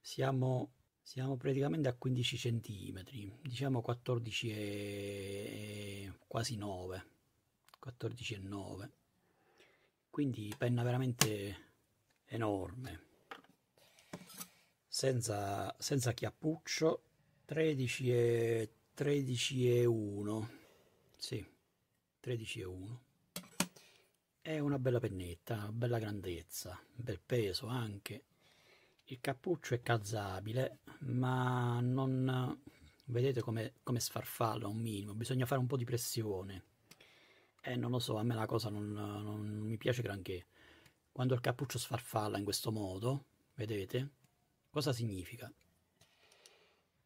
Siamo siamo praticamente a 15 cm, diciamo 14 e quasi 9, 14 e 9. Quindi penna veramente enorme, senza, senza chiappuccio, 13 e, 13 e 1, sì, 13 e 1. È una bella pennetta, una bella grandezza, un bel peso anche il cappuccio è calzabile, ma non... vedete come, come sfarfalla un minimo, bisogna fare un po' di pressione. eh, non lo so, a me la cosa non, non mi piace granché. Quando il cappuccio sfarfalla in questo modo, vedete, cosa significa?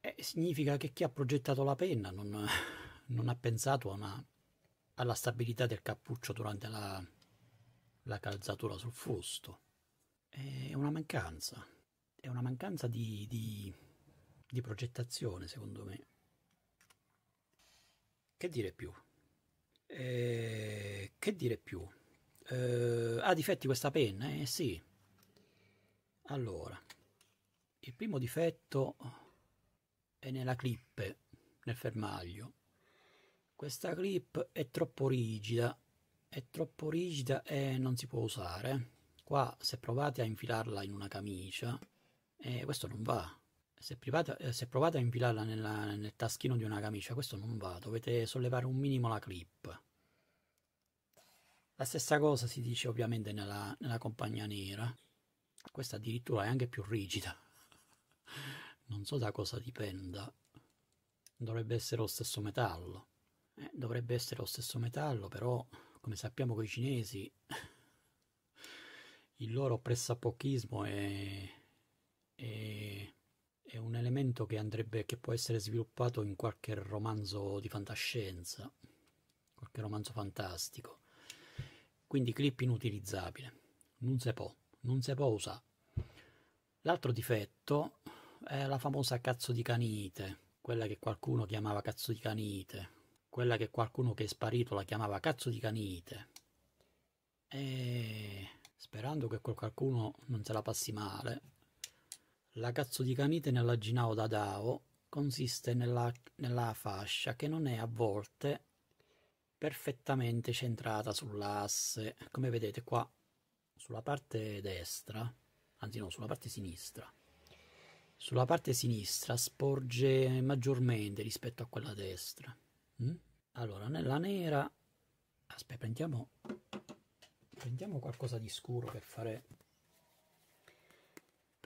Eh, significa che chi ha progettato la penna non, non ha pensato una, alla stabilità del cappuccio durante la, la calzatura sul fusto. È una mancanza è una mancanza di, di, di progettazione, secondo me. Che dire più? Eh, che dire più? Eh, ha difetti questa penna? Eh sì. Allora, il primo difetto è nella clip, nel fermaglio. Questa clip è troppo rigida, è troppo rigida e non si può usare. Qua se provate a infilarla in una camicia, e questo non va. Se, private, eh, se provate a infilarla nella, nel taschino di una camicia, questo non va. Dovete sollevare un minimo la clip. La stessa cosa si dice ovviamente nella, nella compagnia nera. Questa addirittura è anche più rigida. Non so da cosa dipenda. Dovrebbe essere lo stesso metallo. Eh, dovrebbe essere lo stesso metallo, però come sappiamo con i cinesi il loro pressapochismo è e è un elemento che andrebbe, che può essere sviluppato in qualche romanzo di fantascienza, qualche romanzo fantastico. Quindi clip inutilizzabile, non se può, non se può usare. L'altro difetto è la famosa cazzo di canite, quella che qualcuno chiamava cazzo di canite, quella che qualcuno che è sparito la chiamava cazzo di canite. E sperando che quel qualcuno non se la passi male, la cazzo di canite nella Ginauda Dao consiste nella, nella fascia che non è a volte perfettamente centrata sull'asse, come vedete qua sulla parte destra, anzi no, sulla parte sinistra. Sulla parte sinistra sporge maggiormente rispetto a quella destra. Mm? Allora, nella nera... Aspetta, prendiamo... Prendiamo qualcosa di scuro per fare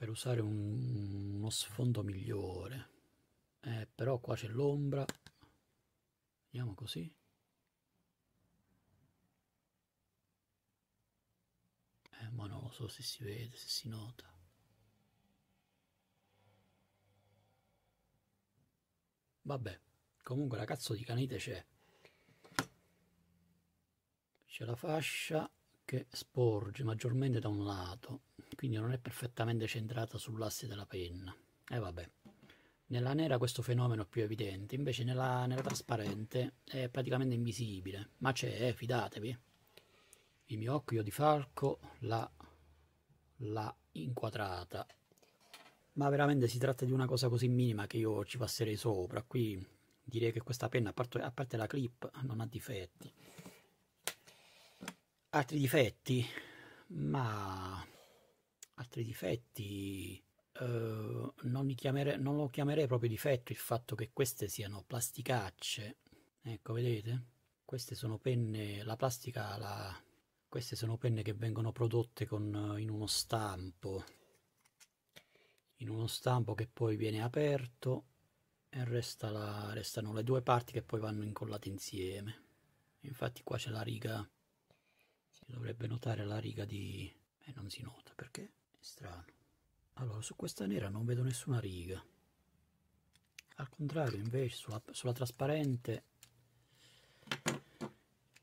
per usare un, uno sfondo migliore. Eh, però qua c'è l'ombra. vediamo così. Eh, ma non lo so se si vede, se si nota. Vabbè, comunque la cazzo di canite c'è. C'è la fascia che sporge maggiormente da un lato quindi non è perfettamente centrata sull'asse della penna. E eh, vabbè. Nella nera questo fenomeno è più evidente, invece nella, nella trasparente è praticamente invisibile, ma c'è, eh, fidatevi. Il mio occhio di falco l'ha inquadrata, ma veramente si tratta di una cosa così minima che io ci passerei sopra. Qui direi che questa penna, a parte, a parte la clip, non ha difetti. Altri difetti? Ma altri difetti. Uh, non, chiamere, non, lo chiamerei proprio difetto il fatto che queste siano plasticacce. Ecco, vedete? Queste sono penne, la plastica, la... queste sono penne che vengono prodotte con, eh, in uno stampo. In uno stampo che poi viene aperto e resta la, restano le due parti che poi vanno incollate insieme. Infatti qua c'è la riga, si dovrebbe notare la riga di... Eh, non si nota perché? strano. Allora, su questa nera non vedo nessuna riga. Al contrario, invece, sulla, sulla trasparente...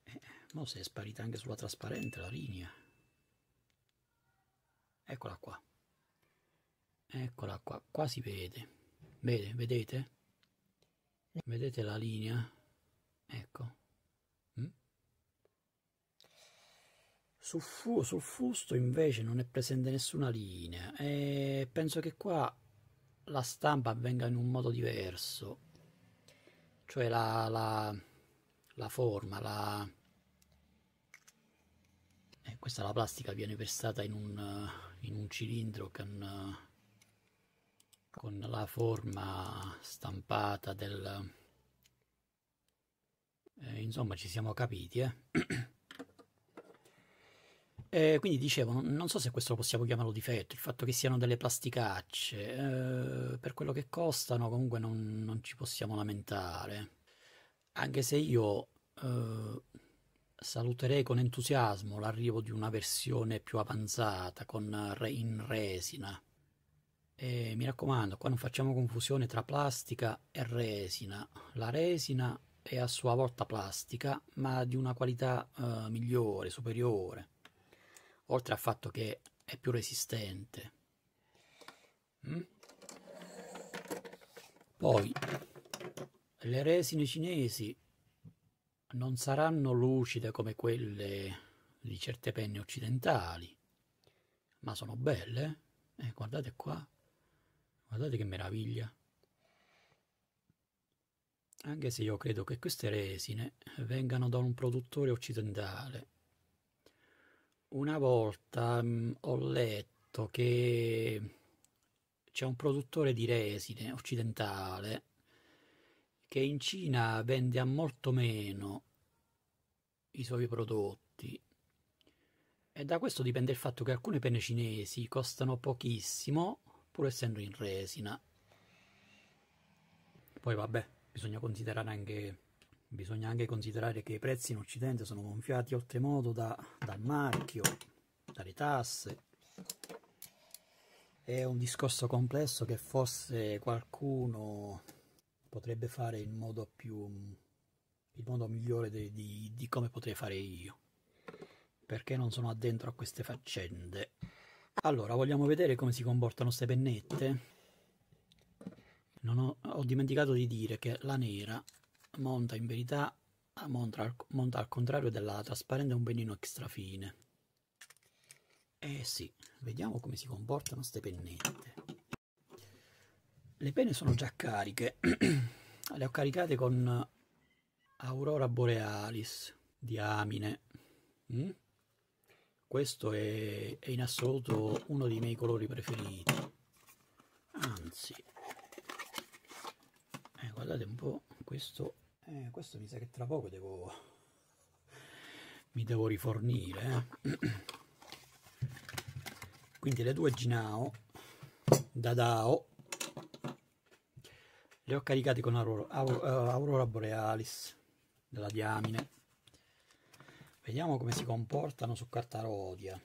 Eh, no, se è sparita anche sulla trasparente la linea. Eccola qua. Eccola qua. Qua si vede. Vede, vedete? Vedete la linea? Ecco. Sul, fu- sul fusto invece non è presente nessuna linea e penso che qua la stampa avvenga in un modo diverso, cioè la, la, la forma, la... Eh, questa la plastica viene versata in un, in un cilindro con, con la forma stampata del... Eh, insomma ci siamo capiti, eh? Eh, quindi dicevo, non so se questo lo possiamo chiamarlo difetto, il fatto che siano delle plasticacce, eh, per quello che costano comunque non, non, ci possiamo lamentare, anche se io eh, saluterei con entusiasmo l'arrivo di una versione più avanzata con re, in resina. E mi raccomando, qua non facciamo confusione tra plastica e resina. La resina è a sua volta plastica, ma di una qualità eh, migliore, superiore oltre al fatto che è più resistente. Mm? Poi le resine cinesi non saranno lucide come quelle di certe penne occidentali, ma sono belle. Eh? eh, guardate qua, guardate che meraviglia. Anche se io credo che queste resine vengano da un produttore occidentale, una volta mh, mm, ho letto che c'è un produttore di resine occidentale che in Cina vende a molto meno i suoi prodotti. E da questo dipende il fatto che alcune penne cinesi costano pochissimo pur essendo in resina. Poi vabbè, bisogna considerare anche Bisogna anche considerare che i prezzi in Occidente sono gonfiati oltremodo da, dal marchio, dalle tasse. È un discorso complesso che forse qualcuno potrebbe fare in modo più il modo migliore di, di, di come potrei fare io perché non sono addentro a queste faccende allora vogliamo vedere come si comportano queste pennette ho, ho dimenticato di dire che la nera Monta in verità monta, monta al contrario della trasparente un pennino extra fine. Eh sì, vediamo come si comportano queste pennette. Le penne sono già cariche. Le ho caricate con Aurora Borealis, Diamine. Mm? Questo è, è in assoluto uno dei miei colori preferiti. Anzi, eh, guardate un po' questo, eh, questo mi sa che tra poco devo, mi devo rifornire. Eh. Quindi le due Ginao da Dao le ho caricate con Aurora, Aurora, eh, Aurora Borealis della Diamine. Vediamo come si comportano su carta rodia.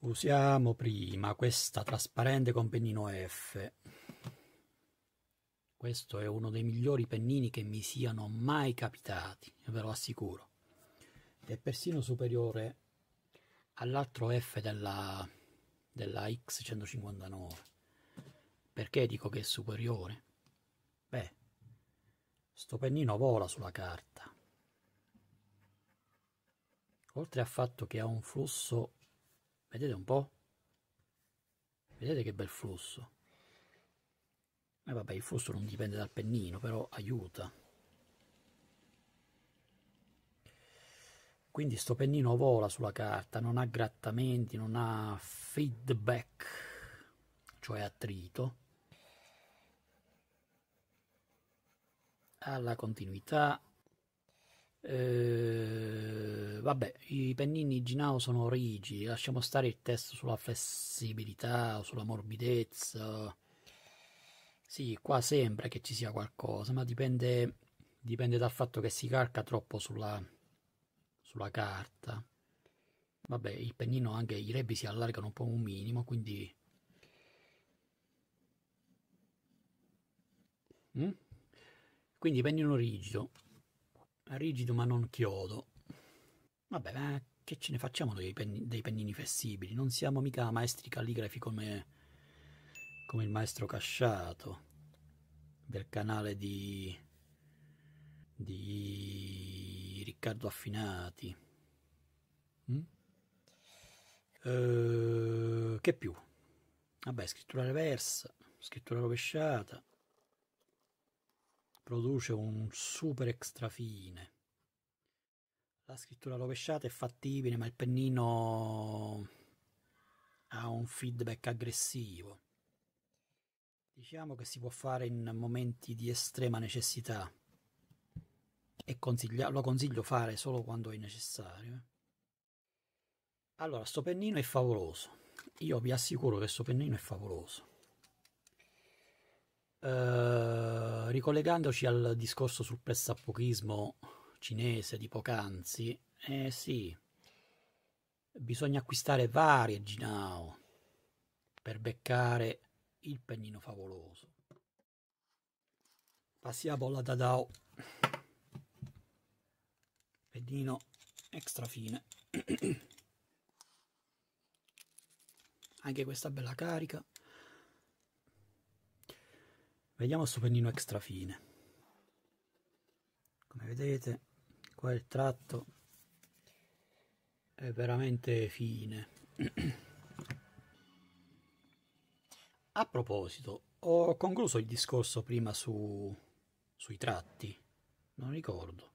Usiamo prima questa trasparente con pennino F. Questo è uno dei migliori pennini che mi siano mai capitati, ve lo assicuro. È persino superiore all'altro F della, della X159. Perché dico che è superiore? Beh, sto pennino vola sulla carta. Oltre al fatto che ha un flusso, vedete un po'? Vedete che bel flusso? eh vabbè il fusto non dipende dal pennino però aiuta quindi sto pennino vola sulla carta non ha grattamenti non ha feedback cioè attrito alla continuità eh, vabbè i pennini Ginao sono rigidi lasciamo stare il test sulla flessibilità o sulla morbidezza sì, qua sembra che ci sia qualcosa, ma dipende, dipende dal fatto che si calca troppo sulla, sulla carta. Vabbè, il pennino anche i rebbi si allargano un po' un minimo, quindi... Mm? Quindi pennino rigido, rigido ma non chiodo. Vabbè, ma che ce ne facciamo dei, pen, dei pennini flessibili? Non siamo mica maestri calligrafi come come il maestro Casciato, del canale di, di Riccardo Affinati. Mm? Eh, che più? Vabbè, scrittura reversa, scrittura rovesciata, produce un super extrafine. La scrittura rovesciata è fattibile, ma il pennino ha un feedback aggressivo. Diciamo che si può fare in momenti di estrema necessità e consiglia- lo consiglio fare solo quando è necessario. Eh. Allora, sto pennino è favoloso. Io vi assicuro che sto pennino è favoloso. Uh, ricollegandoci al discorso sul pressappochismo cinese di poc'anzi, eh sì, bisogna acquistare varie Ginao per beccare il pennino favoloso. Passiamo alla Dadao. Pennino extra fine. Anche questa bella carica. Vediamo questo pennino extra fine. Come vedete, qua il tratto è veramente fine. A proposito, ho concluso il discorso prima su... sui tratti. Non ricordo.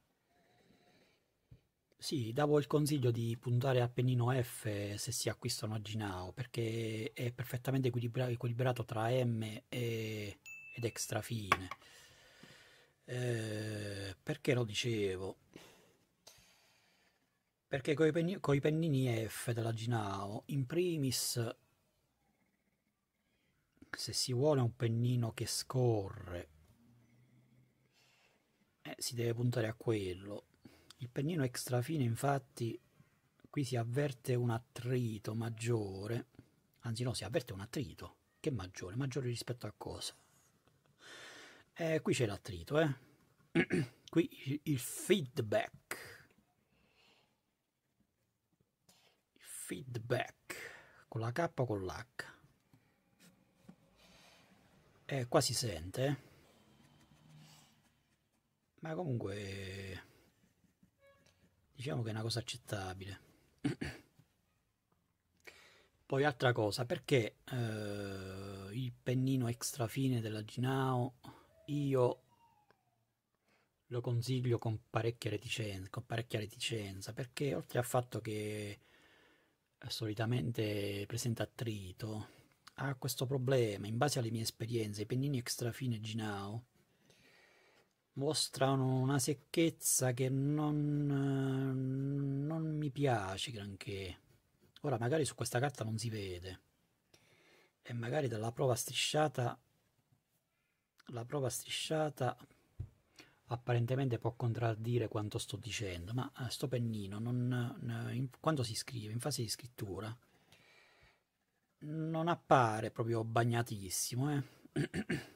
Sì, davo il consiglio di puntare al pennino F se si acquista una Ginao, perché è perfettamente equilibra equilibrato tra M e... ed extrafine. Eh, perché lo dicevo? Perché con i pennini F della Ginao, in primis se si vuole un pennino che scorre, eh, si deve puntare a quello. Il pennino extra fine infatti qui si avverte un attrito maggiore, anzi no, si avverte un attrito, che maggiore? Maggiore rispetto a cosa? Eh, qui c'è l'attrito, eh? qui il feedback. feedback, con la K o con l'H? eh, qua si sente eh. ma comunque diciamo che è una cosa accettabile poi altra cosa perché eh, il pennino extra fine della Ginao io lo consiglio con parecchia reticenza, con parecchia reticenza perché oltre al fatto che eh, solitamente presenta attrito ha questo problema, in base alle mie esperienze, i pennini extrafine Ginao mostrano una secchezza che non, non mi piace granché. Ora magari su questa carta non si vede e magari dalla prova strisciata la prova strisciata apparentemente può contraddire quanto sto dicendo, ma eh, sto pennino non, eh, quando si scrive in fase di scrittura non appare proprio bagnatissimo, eh.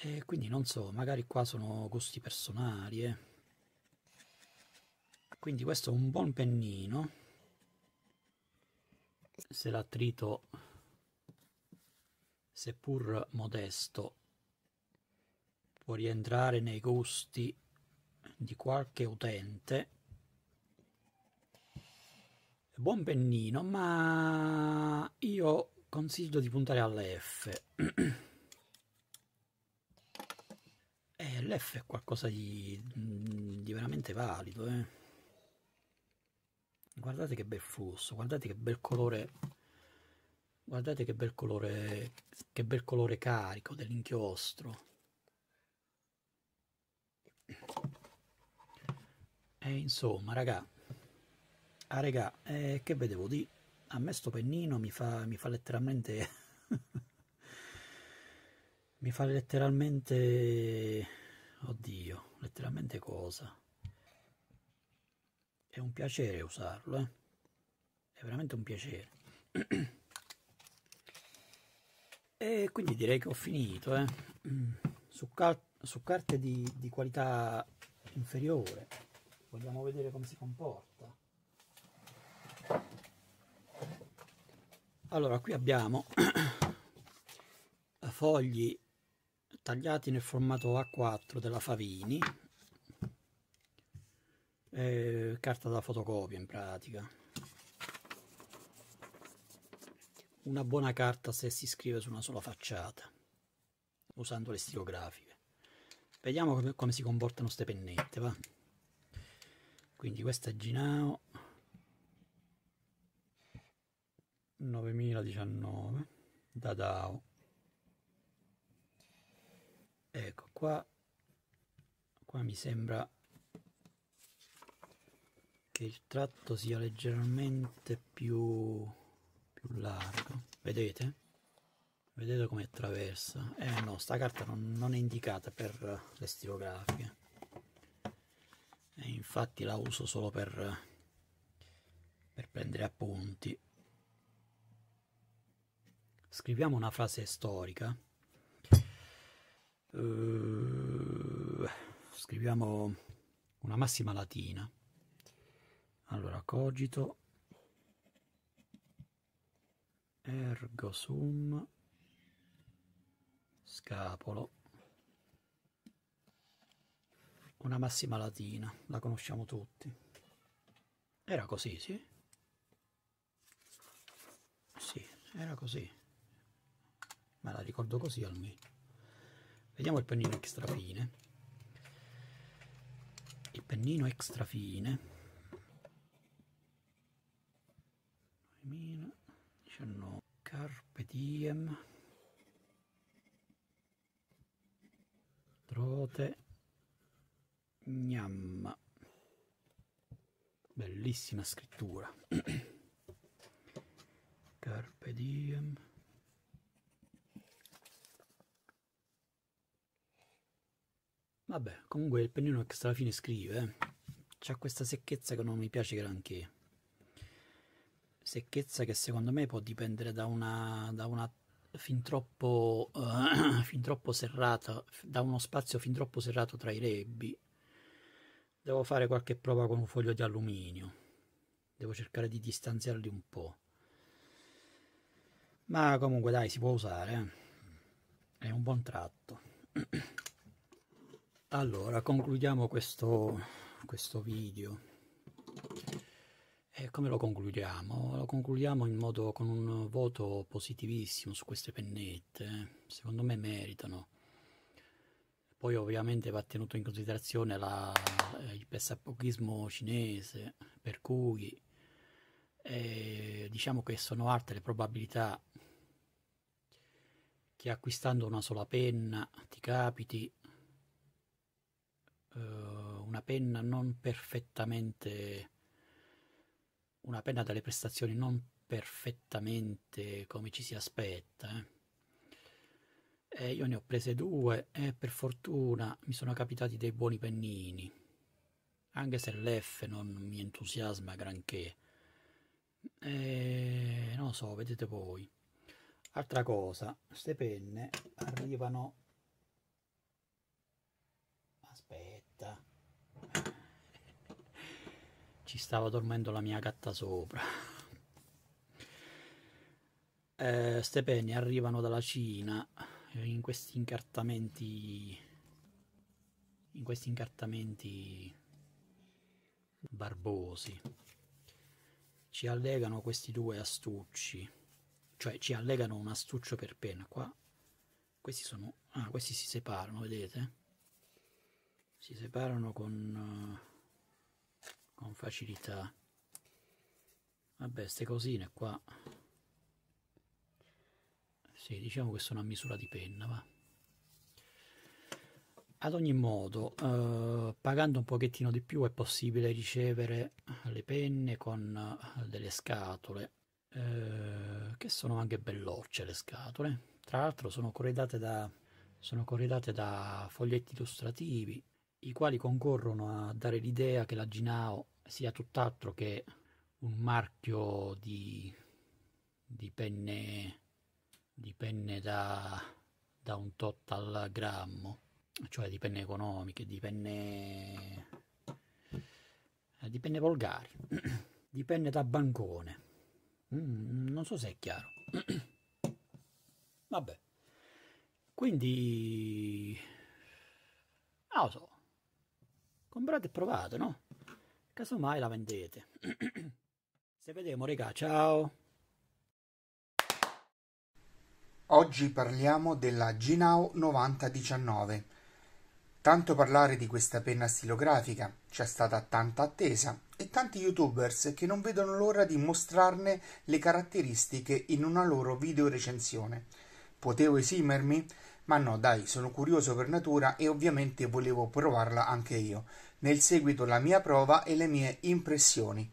E quindi non so, magari qua sono gusti personali, eh. Quindi questo è un buon pennino. Se l'attrito, seppur modesto, può rientrare nei gusti di qualche utente Buon pennino, ma io consiglio di puntare alla F. eh, L'F è qualcosa di, di veramente valido. Eh. Guardate che bel flusso, guardate che bel colore. Guardate che bel colore, che bel colore carico dell'inchiostro. E eh, insomma, ragazzi. Ah regà, eh, che vedevo di... A me sto pennino mi fa, mi fa letteralmente... mi fa letteralmente... Oddio, letteralmente cosa? È un piacere usarlo, eh? È veramente un piacere. e quindi direi che ho finito, eh? Su, cal- su carte di, di qualità inferiore. Vogliamo vedere come si comporta. Allora, qui abbiamo fogli tagliati nel formato A4 della Favini, eh, carta da fotocopia in pratica. Una buona carta se si scrive su una sola facciata, usando le stilografiche. Vediamo come, come si comportano queste pennette, va? Quindi questa è Ginao, 9019 da DAO ecco qua qua mi sembra che il tratto sia leggermente più più largo vedete vedete come attraversa eh no sta carta non, non è indicata per le stilografie e infatti la uso solo per per prendere appunti scriviamo una frase storica, uh, scriviamo una massima latina. Allora, cogito ergo sum scapolo. Una massima latina, la conosciamo tutti. Era così, sì? Sì, era così ma la ricordo così almeno vediamo il pennino extra fine il pennino extra fine 2019 Carpe Diem Trote Gnamma bellissima scrittura Carpe Diem Vabbè, comunque il pennino che alla fine scrive, eh. c'ha questa secchezza che non mi piace granché. Secchezza che secondo me può dipendere da una, da una fin, troppo, uh, fin troppo serrata, da uno spazio fin troppo serrato tra i rebbi. Devo fare qualche prova con un foglio di alluminio. Devo cercare di distanziarli un po'. Ma comunque dai, si può usare. Eh. È un buon tratto. Allora, concludiamo questo, questo video. E eh, come lo concludiamo? Lo concludiamo in modo con un voto positivissimo su queste pennette. Eh. Secondo me meritano. Poi ovviamente va tenuto in considerazione la, eh, il pessapochismo cinese, per cui eh, diciamo che sono alte le probabilità che acquistando una sola penna ti capiti eh, una penna non perfettamente una penna dalle prestazioni non perfettamente come ci si aspetta eh. E io ne ho prese due e per fortuna mi sono capitati dei buoni pennini anche se l'F non mi entusiasma granché e non lo so vedete voi altra cosa queste penne arrivano gatta ci stava dormendo la mia gatta sopra eh, ste penne arrivano dalla Cina in questi incartamenti in questi incartamenti barbosi ci allegano questi due astucci cioè ci allegano un astuccio per penna qua questi sono ah questi si separano vedete si separano con, con facilità vabbè queste cosine qua sì, diciamo che sono a misura di penna va ad ogni modo eh, pagando un pochettino di più è possibile ricevere le penne con eh, delle scatole eh, che sono anche bellocce le scatole tra l'altro sono corredate da sono corredate da foglietti illustrativi i quali concorrono a dare l'idea che la Ginao sia tutt'altro che un marchio di, di penne, di penne da, da, un tot al grammo, cioè di penne economiche, di penne, eh, di penne volgari, di penne da bancone. Mm, non so se è chiaro. Vabbè. Quindi... Non ah, lo so comprate e provate, no? Casomai la vendete. Se vediamo, regà, ciao! Oggi parliamo della Ginao 9019. Tanto parlare di questa penna stilografica, c'è stata tanta attesa e tanti youtubers che non vedono l'ora di mostrarne le caratteristiche in una loro video recensione. Potevo esimermi? Ma no, dai, sono curioso per natura e ovviamente volevo provarla anche io nel seguito la mia prova e le mie impressioni.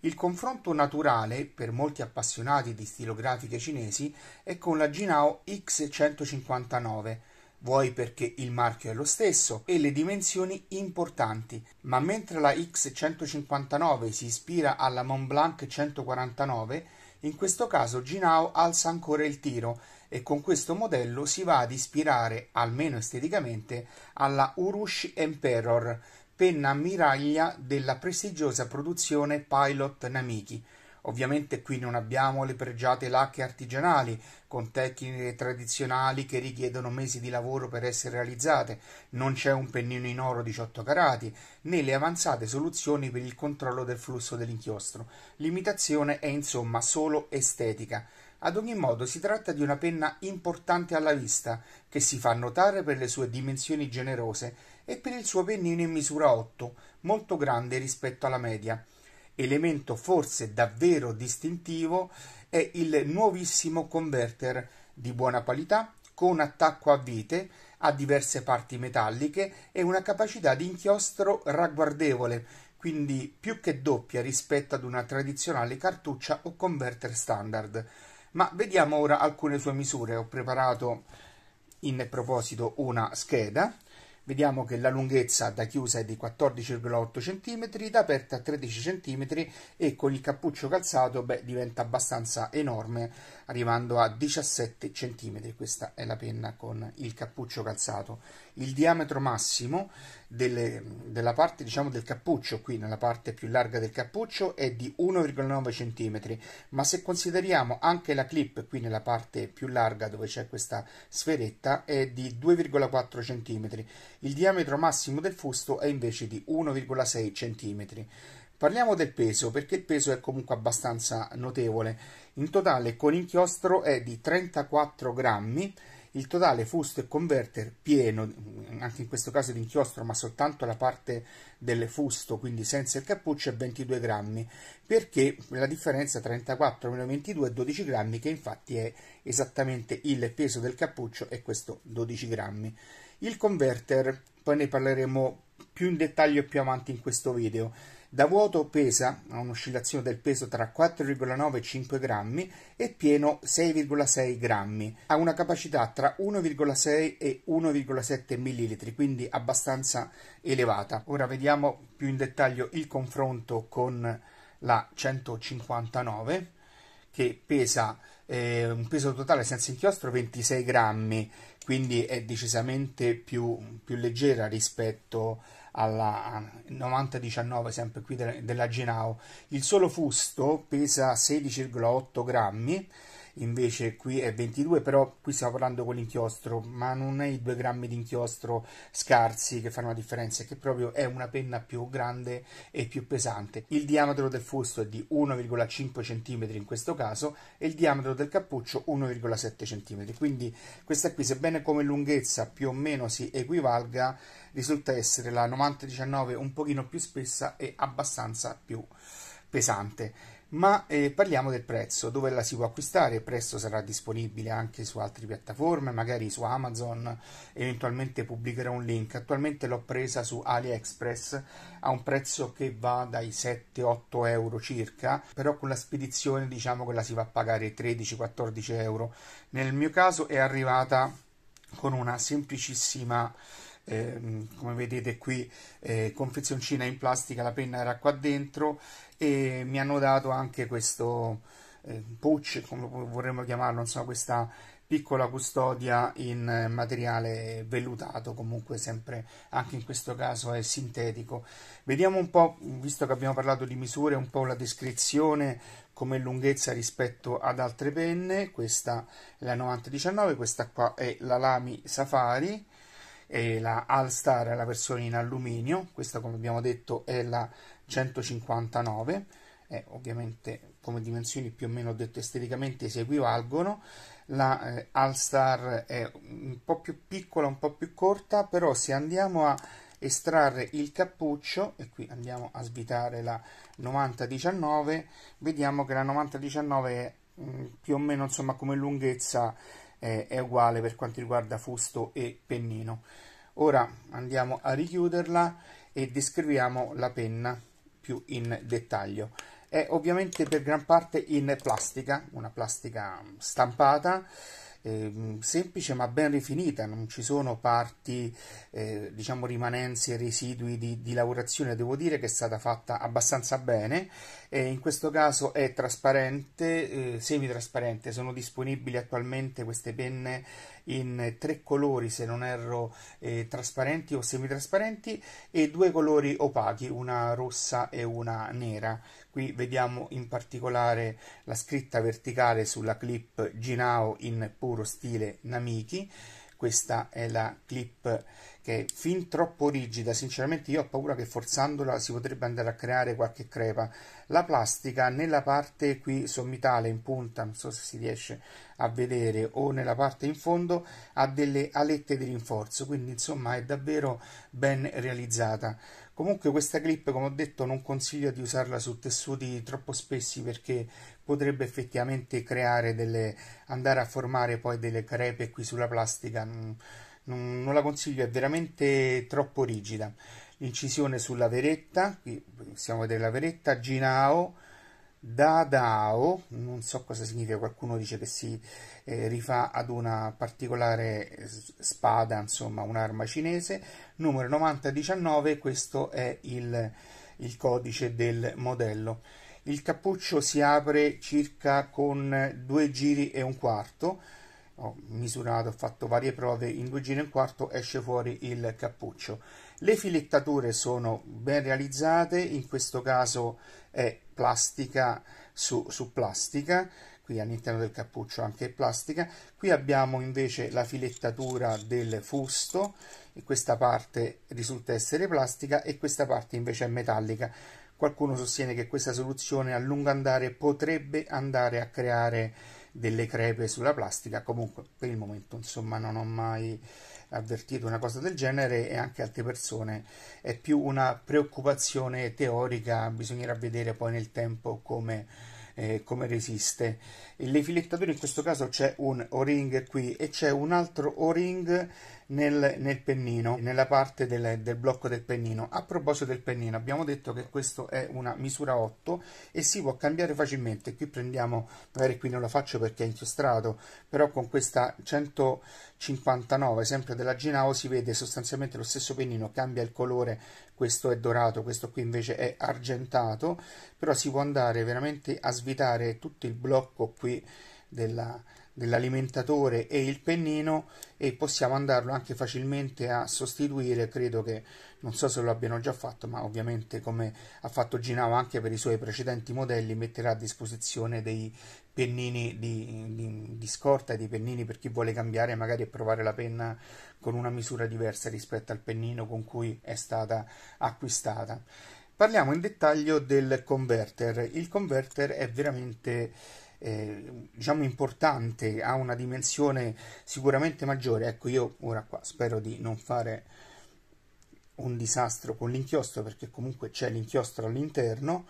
Il confronto naturale, per molti appassionati di stilografiche cinesi, è con la Ginao X159, vuoi perché il marchio è lo stesso e le dimensioni importanti, ma mentre la X159 si ispira alla Montblanc 149, in questo caso Ginao alza ancora il tiro e con questo modello si va ad ispirare, almeno esteticamente, alla Urush Emperor, penna ammiraglia della prestigiosa produzione Pilot Namiki. Ovviamente qui non abbiamo le pregiate lacche artigianali con tecniche tradizionali che richiedono mesi di lavoro per essere realizzate, non c'è un pennino in oro 18 carati, né le avanzate soluzioni per il controllo del flusso dell'inchiostro. L'imitazione è insomma solo estetica. Ad ogni modo si tratta di una penna importante alla vista, che si fa notare per le sue dimensioni generose e per il suo pennino in misura 8, molto grande rispetto alla media. Elemento forse davvero distintivo è il nuovissimo converter di buona qualità con attacco a vite, a diverse parti metalliche e una capacità di inchiostro ragguardevole, quindi più che doppia rispetto ad una tradizionale cartuccia o converter standard. Ma vediamo ora alcune sue misure. Ho preparato in proposito una scheda vediamo che la lunghezza da chiusa è di 14,8 cm, da aperta 13 cm e con il cappuccio calzato beh, diventa abbastanza enorme, arrivando a 17 cm. Questa è la penna con il cappuccio calzato. Il diametro massimo delle, della parte diciamo del cappuccio qui nella parte più larga del cappuccio è di 1,9 cm ma se consideriamo anche la clip qui nella parte più larga dove c'è questa sferetta è di 2,4 cm il diametro massimo del fusto è invece di 1,6 cm Parliamo del peso perché il peso è comunque abbastanza notevole. In totale con inchiostro è di 34 grammi il totale fusto e converter pieno, anche in questo caso di inchiostro, ma soltanto la parte del fusto, quindi senza il cappuccio, è 22 grammi, perché la differenza tra 22 è 12 grammi, che infatti è esattamente il peso del cappuccio, è questo 12 grammi. Il converter, poi ne parleremo più in dettaglio più avanti in questo video da vuoto pesa, ha un'oscillazione del peso tra 4,9 e 5 grammi e pieno 6,6 grammi. Ha una capacità tra 1,6 e 1,7 millilitri, quindi abbastanza elevata. Ora vediamo più in dettaglio il confronto con la 159 che pesa eh, un peso totale senza inchiostro 26 grammi, quindi è decisamente più, più leggera rispetto a alla 90-19, eh, sempre qui della Genau. Il solo fusto pesa 16,8 grammi invece qui è 22, però qui stiamo parlando con l'inchiostro, ma non è i 2 grammi di inchiostro scarsi che fanno la differenza, è che proprio è una penna più grande e più pesante. Il diametro del fusto è di 1,5 cm in questo caso e il diametro del cappuccio 1,7 cm, quindi questa qui sebbene come lunghezza più o meno si equivalga, risulta essere la 9019 un pochino più spessa e abbastanza più pesante ma eh, parliamo del prezzo, dove la si può acquistare, il prezzo sarà disponibile anche su altre piattaforme, magari su Amazon, eventualmente pubblicherò un link, attualmente l'ho presa su AliExpress a un prezzo che va dai 7-8 euro circa, però con la spedizione diciamo che la si va a pagare 13-14 euro, nel mio caso è arrivata con una semplicissima... Eh, come vedete qui eh, confezioncina in plastica la penna era qua dentro e mi hanno dato anche questo eh, pouch, come vorremmo chiamarlo, insomma, questa piccola custodia in eh, materiale vellutato, comunque sempre anche in questo caso è sintetico. Vediamo un po', visto che abbiamo parlato di misure, un po' la descrizione come lunghezza rispetto ad altre penne, questa è la 9019, questa qua è la Lami Safari e la All Star è la versione in alluminio, questa come abbiamo detto è la 159, eh, ovviamente come dimensioni più o meno detto esteticamente si equivalgono, la eh, All-Star è un po' più piccola, un po' più corta, però se andiamo a estrarre il cappuccio e qui andiamo a svitare la 9019 vediamo che la 9019 è mm, più o meno insomma come lunghezza eh, è uguale per quanto riguarda fusto e pennino ora andiamo a richiuderla e descriviamo la penna più in dettaglio. È ovviamente per gran parte in plastica, una plastica mm, stampata, ehm, semplice ma ben rifinita, non ci sono parti, eh, diciamo, rimanenze, residui di, di, lavorazione, devo dire che è stata fatta abbastanza bene. Eh, in questo caso è trasparente, eh, semi trasparente sono disponibili attualmente queste penne in tre colori se non erro eh, trasparenti o semitrasparenti e due colori opachi una rossa e una nera qui vediamo in particolare la scritta verticale sulla clip Ginao in puro stile Namiki questa è la clip che è fin troppo rigida, sinceramente io ho paura che forzandola si potrebbe andare a creare qualche crepa. La plastica nella parte qui sommitale in punta, non so se si riesce a vedere, o nella parte in fondo ha delle alette di rinforzo, quindi insomma è davvero ben realizzata. Comunque questa clip, come ho detto, non consiglio di usarla su tessuti troppo spessi perché potrebbe effettivamente creare delle andare a formare poi delle crepe qui sulla plastica non, non, non la consiglio è veramente troppo rigida l'incisione sulla veretta qui possiamo vedere la veretta ginao Dadao, non so cosa significa, qualcuno dice che si eh, rifà ad una particolare spada, insomma un'arma cinese, numero 9019, questo è il, il codice del modello il cappuccio si apre circa con due giri e un quarto ho misurato, ho fatto varie prove in due giri e un quarto esce fuori il cappuccio le filettature sono ben realizzate in questo caso è plastica su, su plastica qui all'interno del cappuccio anche plastica qui abbiamo invece la filettatura del fusto e questa parte risulta essere plastica e questa parte invece è metallica Qualcuno sostiene che questa soluzione a lungo andare potrebbe andare a creare delle crepe sulla plastica, comunque per il momento insomma non ho mai avvertito una cosa del genere e anche altre persone. È più una preoccupazione teorica, bisognerà vedere poi nel tempo come, eh, come resiste. le filettature in questo caso c'è un O-ring qui e c'è un altro O-ring nel, nel pennino, nella parte del, del blocco del pennino. A proposito del pennino, abbiamo detto che questo è una misura 8 e si può cambiare facilmente. Qui prendiamo, magari qui non lo faccio perché è inchiostrato, però con questa 159, sempre della Ginao, si vede sostanzialmente lo stesso pennino, cambia il colore, questo è dorato, questo qui invece è argentato, però si può andare veramente a svitare tutto il blocco qui della dell'alimentatore e il pennino e possiamo andarlo anche facilmente a sostituire credo che non so se lo abbiano già fatto ma ovviamente come ha fatto Ginao anche per i suoi precedenti modelli metterà a disposizione dei pennini di, di, di scorta e dei pennini per chi vuole cambiare magari e provare la penna con una misura diversa rispetto al pennino con cui è stata acquistata parliamo in dettaglio del converter il converter è veramente eh, diciamo importante, ha una dimensione sicuramente maggiore. Ecco, io ora qua spero di non fare un disastro con l'inchiostro perché comunque c'è l'inchiostro all'interno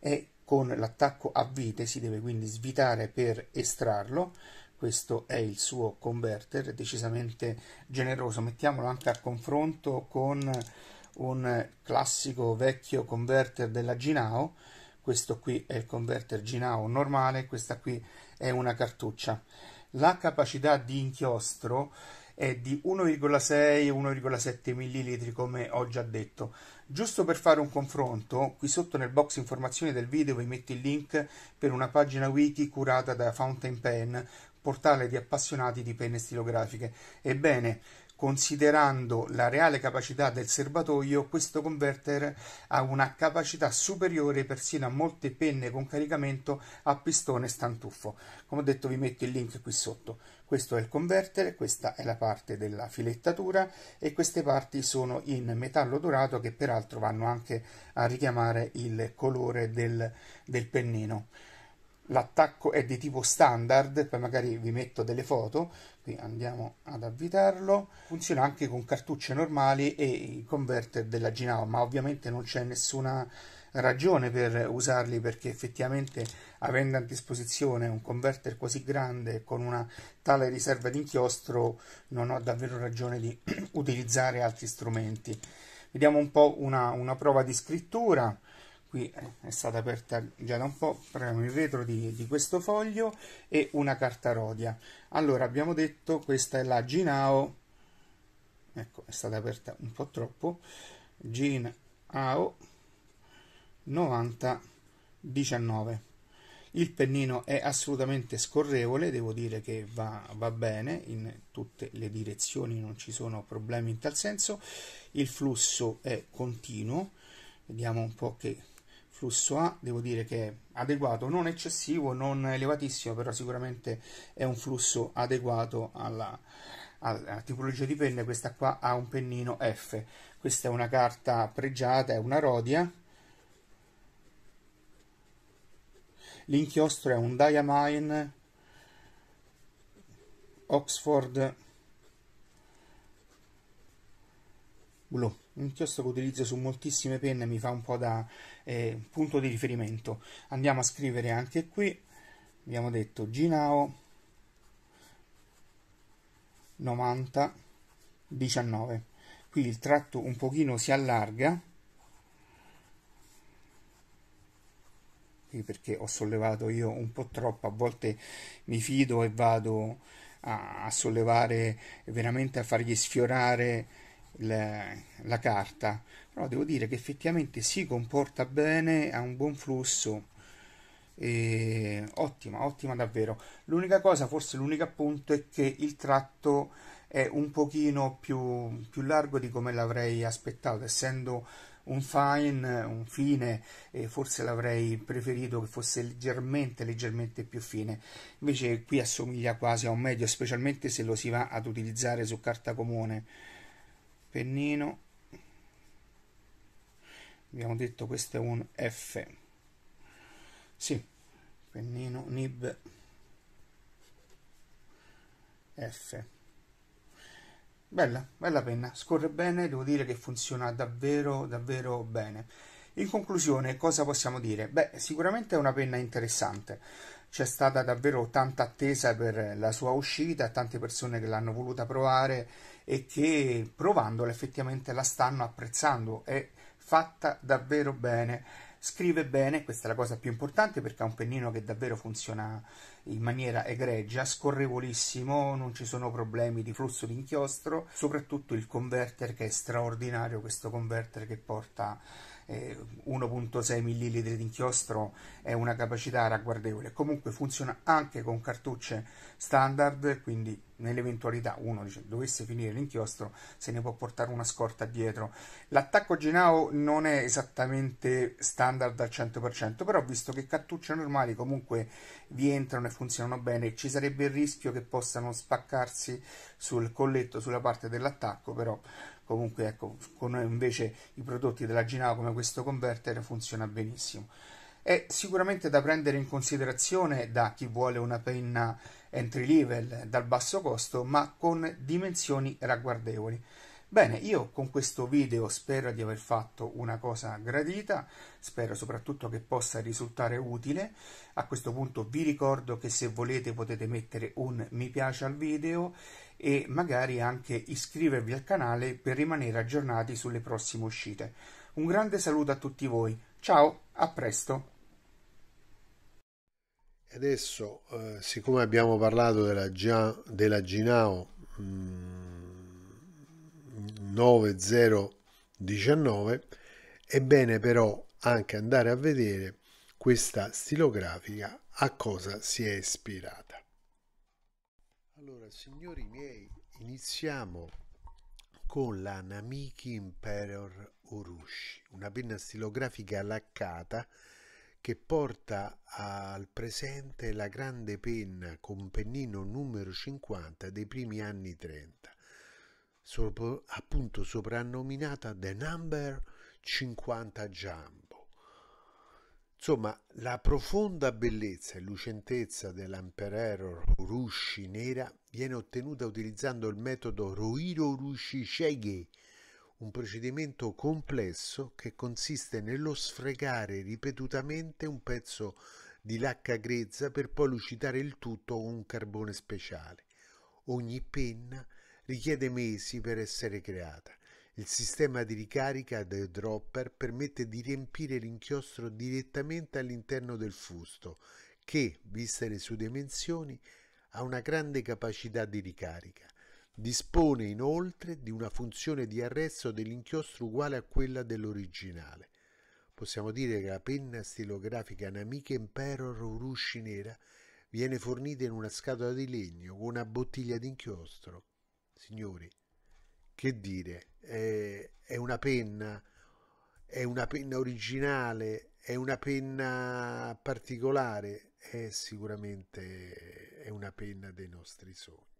e con l'attacco a vite si deve quindi svitare per estrarlo questo è il suo converter decisamente generoso mettiamolo anche a confronto con un classico vecchio converter della Ginao questo qui è il converter Ginao normale, questa qui è una cartuccia. La capacità di inchiostro è di 1,6-1,7 ml come ho già detto. Giusto per fare un confronto, qui sotto nel box informazioni del video vi metto il link per una pagina wiki curata da Fountain Pen, portale di appassionati di penne stilografiche. Ebbene, Considerando la reale capacità del serbatoio, questo converter ha una capacità superiore persino a molte penne con caricamento a pistone stantuffo. Come ho detto vi metto il link qui sotto. Questo è il converter, questa è la parte della filettatura e queste parti sono in metallo dorato che peraltro vanno anche a richiamare il colore del, del pennino. L'attacco è di tipo standard, poi magari vi metto delle foto, qui andiamo ad avvitarlo funziona anche con cartucce normali e i converter della Ginao ma ovviamente non c'è nessuna ragione per usarli perché effettivamente avendo a disposizione un converter così grande con una tale riserva di inchiostro non ho davvero ragione di utilizzare altri strumenti vediamo un po' una, una prova di scrittura qui eh, è stata aperta già da un po', prendiamo il retro di, di, questo foglio e una carta rodia. Allora, abbiamo detto, questa è la Ginao, ecco, è stata aperta un po' troppo, Ginao 9019. Il pennino è assolutamente scorrevole, devo dire che va, va bene in tutte le direzioni, non ci sono problemi in tal senso. Il flusso è continuo, vediamo un po' che flusso A devo dire che è adeguato, non eccessivo, non elevatissimo, però sicuramente è un flusso adeguato alla, alla tipologia di penne. Questa qua ha un pennino F, questa è una carta pregiata, è una rodia. L'inchiostro è un Diamine Oxford blu, un inchiostro che utilizzo su moltissime penne, mi fa un po' da eh, punto di riferimento. Andiamo a scrivere anche qui, abbiamo detto Ginao 90 19. Qui il tratto un pochino si allarga, perché ho sollevato io un po' troppo, a volte mi fido e vado a, a sollevare veramente a fargli sfiorare la, la carta però devo dire che effettivamente si comporta bene, ha un buon flusso, e... ottima, ottima davvero. L'unica cosa, forse l'unico appunto, è che il tratto è un pochino più, più largo di come l'avrei aspettato, essendo un fine, un fine, eh, forse l'avrei preferito che fosse leggermente, leggermente più fine. Invece qui assomiglia quasi a un medio, specialmente se lo si va ad utilizzare su carta comune. Pennino abbiamo detto questo è un F sì pennino nib F bella bella penna scorre bene devo dire che funziona davvero davvero bene in conclusione cosa possiamo dire beh sicuramente è una penna interessante c'è stata davvero tanta attesa per la sua uscita, tante persone che l'hanno voluta provare e che provandola effettivamente la stanno apprezzando. È fatta davvero bene. Scrive bene, questa è la cosa più importante perché ha un pennino che davvero funziona in maniera egregia, scorrevolissimo, non ci sono problemi di flusso di inchiostro, soprattutto il converter che è straordinario, questo converter che porta 1.6 eh, ml di inchiostro è una capacità ragguardevole. Comunque funziona anche con cartucce standard, quindi nell'eventualità uno dice, dovesse finire l'inchiostro se ne può portare una scorta dietro. L'attacco Genao non è esattamente standard al 100%, però visto che cartucce normali comunque vi entrano e funzionano bene, ci sarebbe il rischio che possano spaccarsi sul colletto, sulla parte dell'attacco, però comunque ecco, con invece i prodotti della Ginao come questo converter funziona benissimo. È sicuramente da prendere in considerazione da chi vuole una penna entry level dal basso costo ma con dimensioni ragguardevoli. Bene, io con questo video spero di aver fatto una cosa gradita, spero soprattutto che possa risultare utile. A questo punto vi ricordo che se volete potete mettere un mi piace al video e magari anche iscrivervi al canale per rimanere aggiornati sulle prossime uscite. Un grande saluto a tutti voi, ciao, a presto! Adesso, eh, siccome abbiamo parlato della, della Ginao 9019, mm, è bene però anche andare a vedere questa stilografica a cosa si è ispirata. Allora, signori miei, iniziamo con la Namiki Imperior Urushi, una penna stilografica laccata che porta al presente la grande penna con pennino numero 50 dei primi anni 30, sopra, appunto soprannominata The Number 50 Jump Insomma, la profonda bellezza e lucentezza dell'Emperor Urushi nera viene ottenuta utilizzando il metodo Roiro Urushi Shege, un procedimento complesso che consiste nello sfregare ripetutamente un pezzo di lacca grezza per poi lucidare il tutto con un carbone speciale. Ogni penna richiede mesi per essere creata il sistema di ricarica del dropper permette di riempire l'inchiostro direttamente all'interno del fusto che, viste le sue dimensioni, ha una grande capacità di ricarica. Dispone inoltre di una funzione di arresto dell'inchiostro uguale a quella dell'originale. Possiamo dire che la penna stilografica Namiche Emperor Urushi Nera viene fornita in una scatola di legno con una bottiglia d'inchiostro. Signori, che dire, è, è una penna, è una penna originale, è una penna particolare, è sicuramente è una penna dei nostri sogni.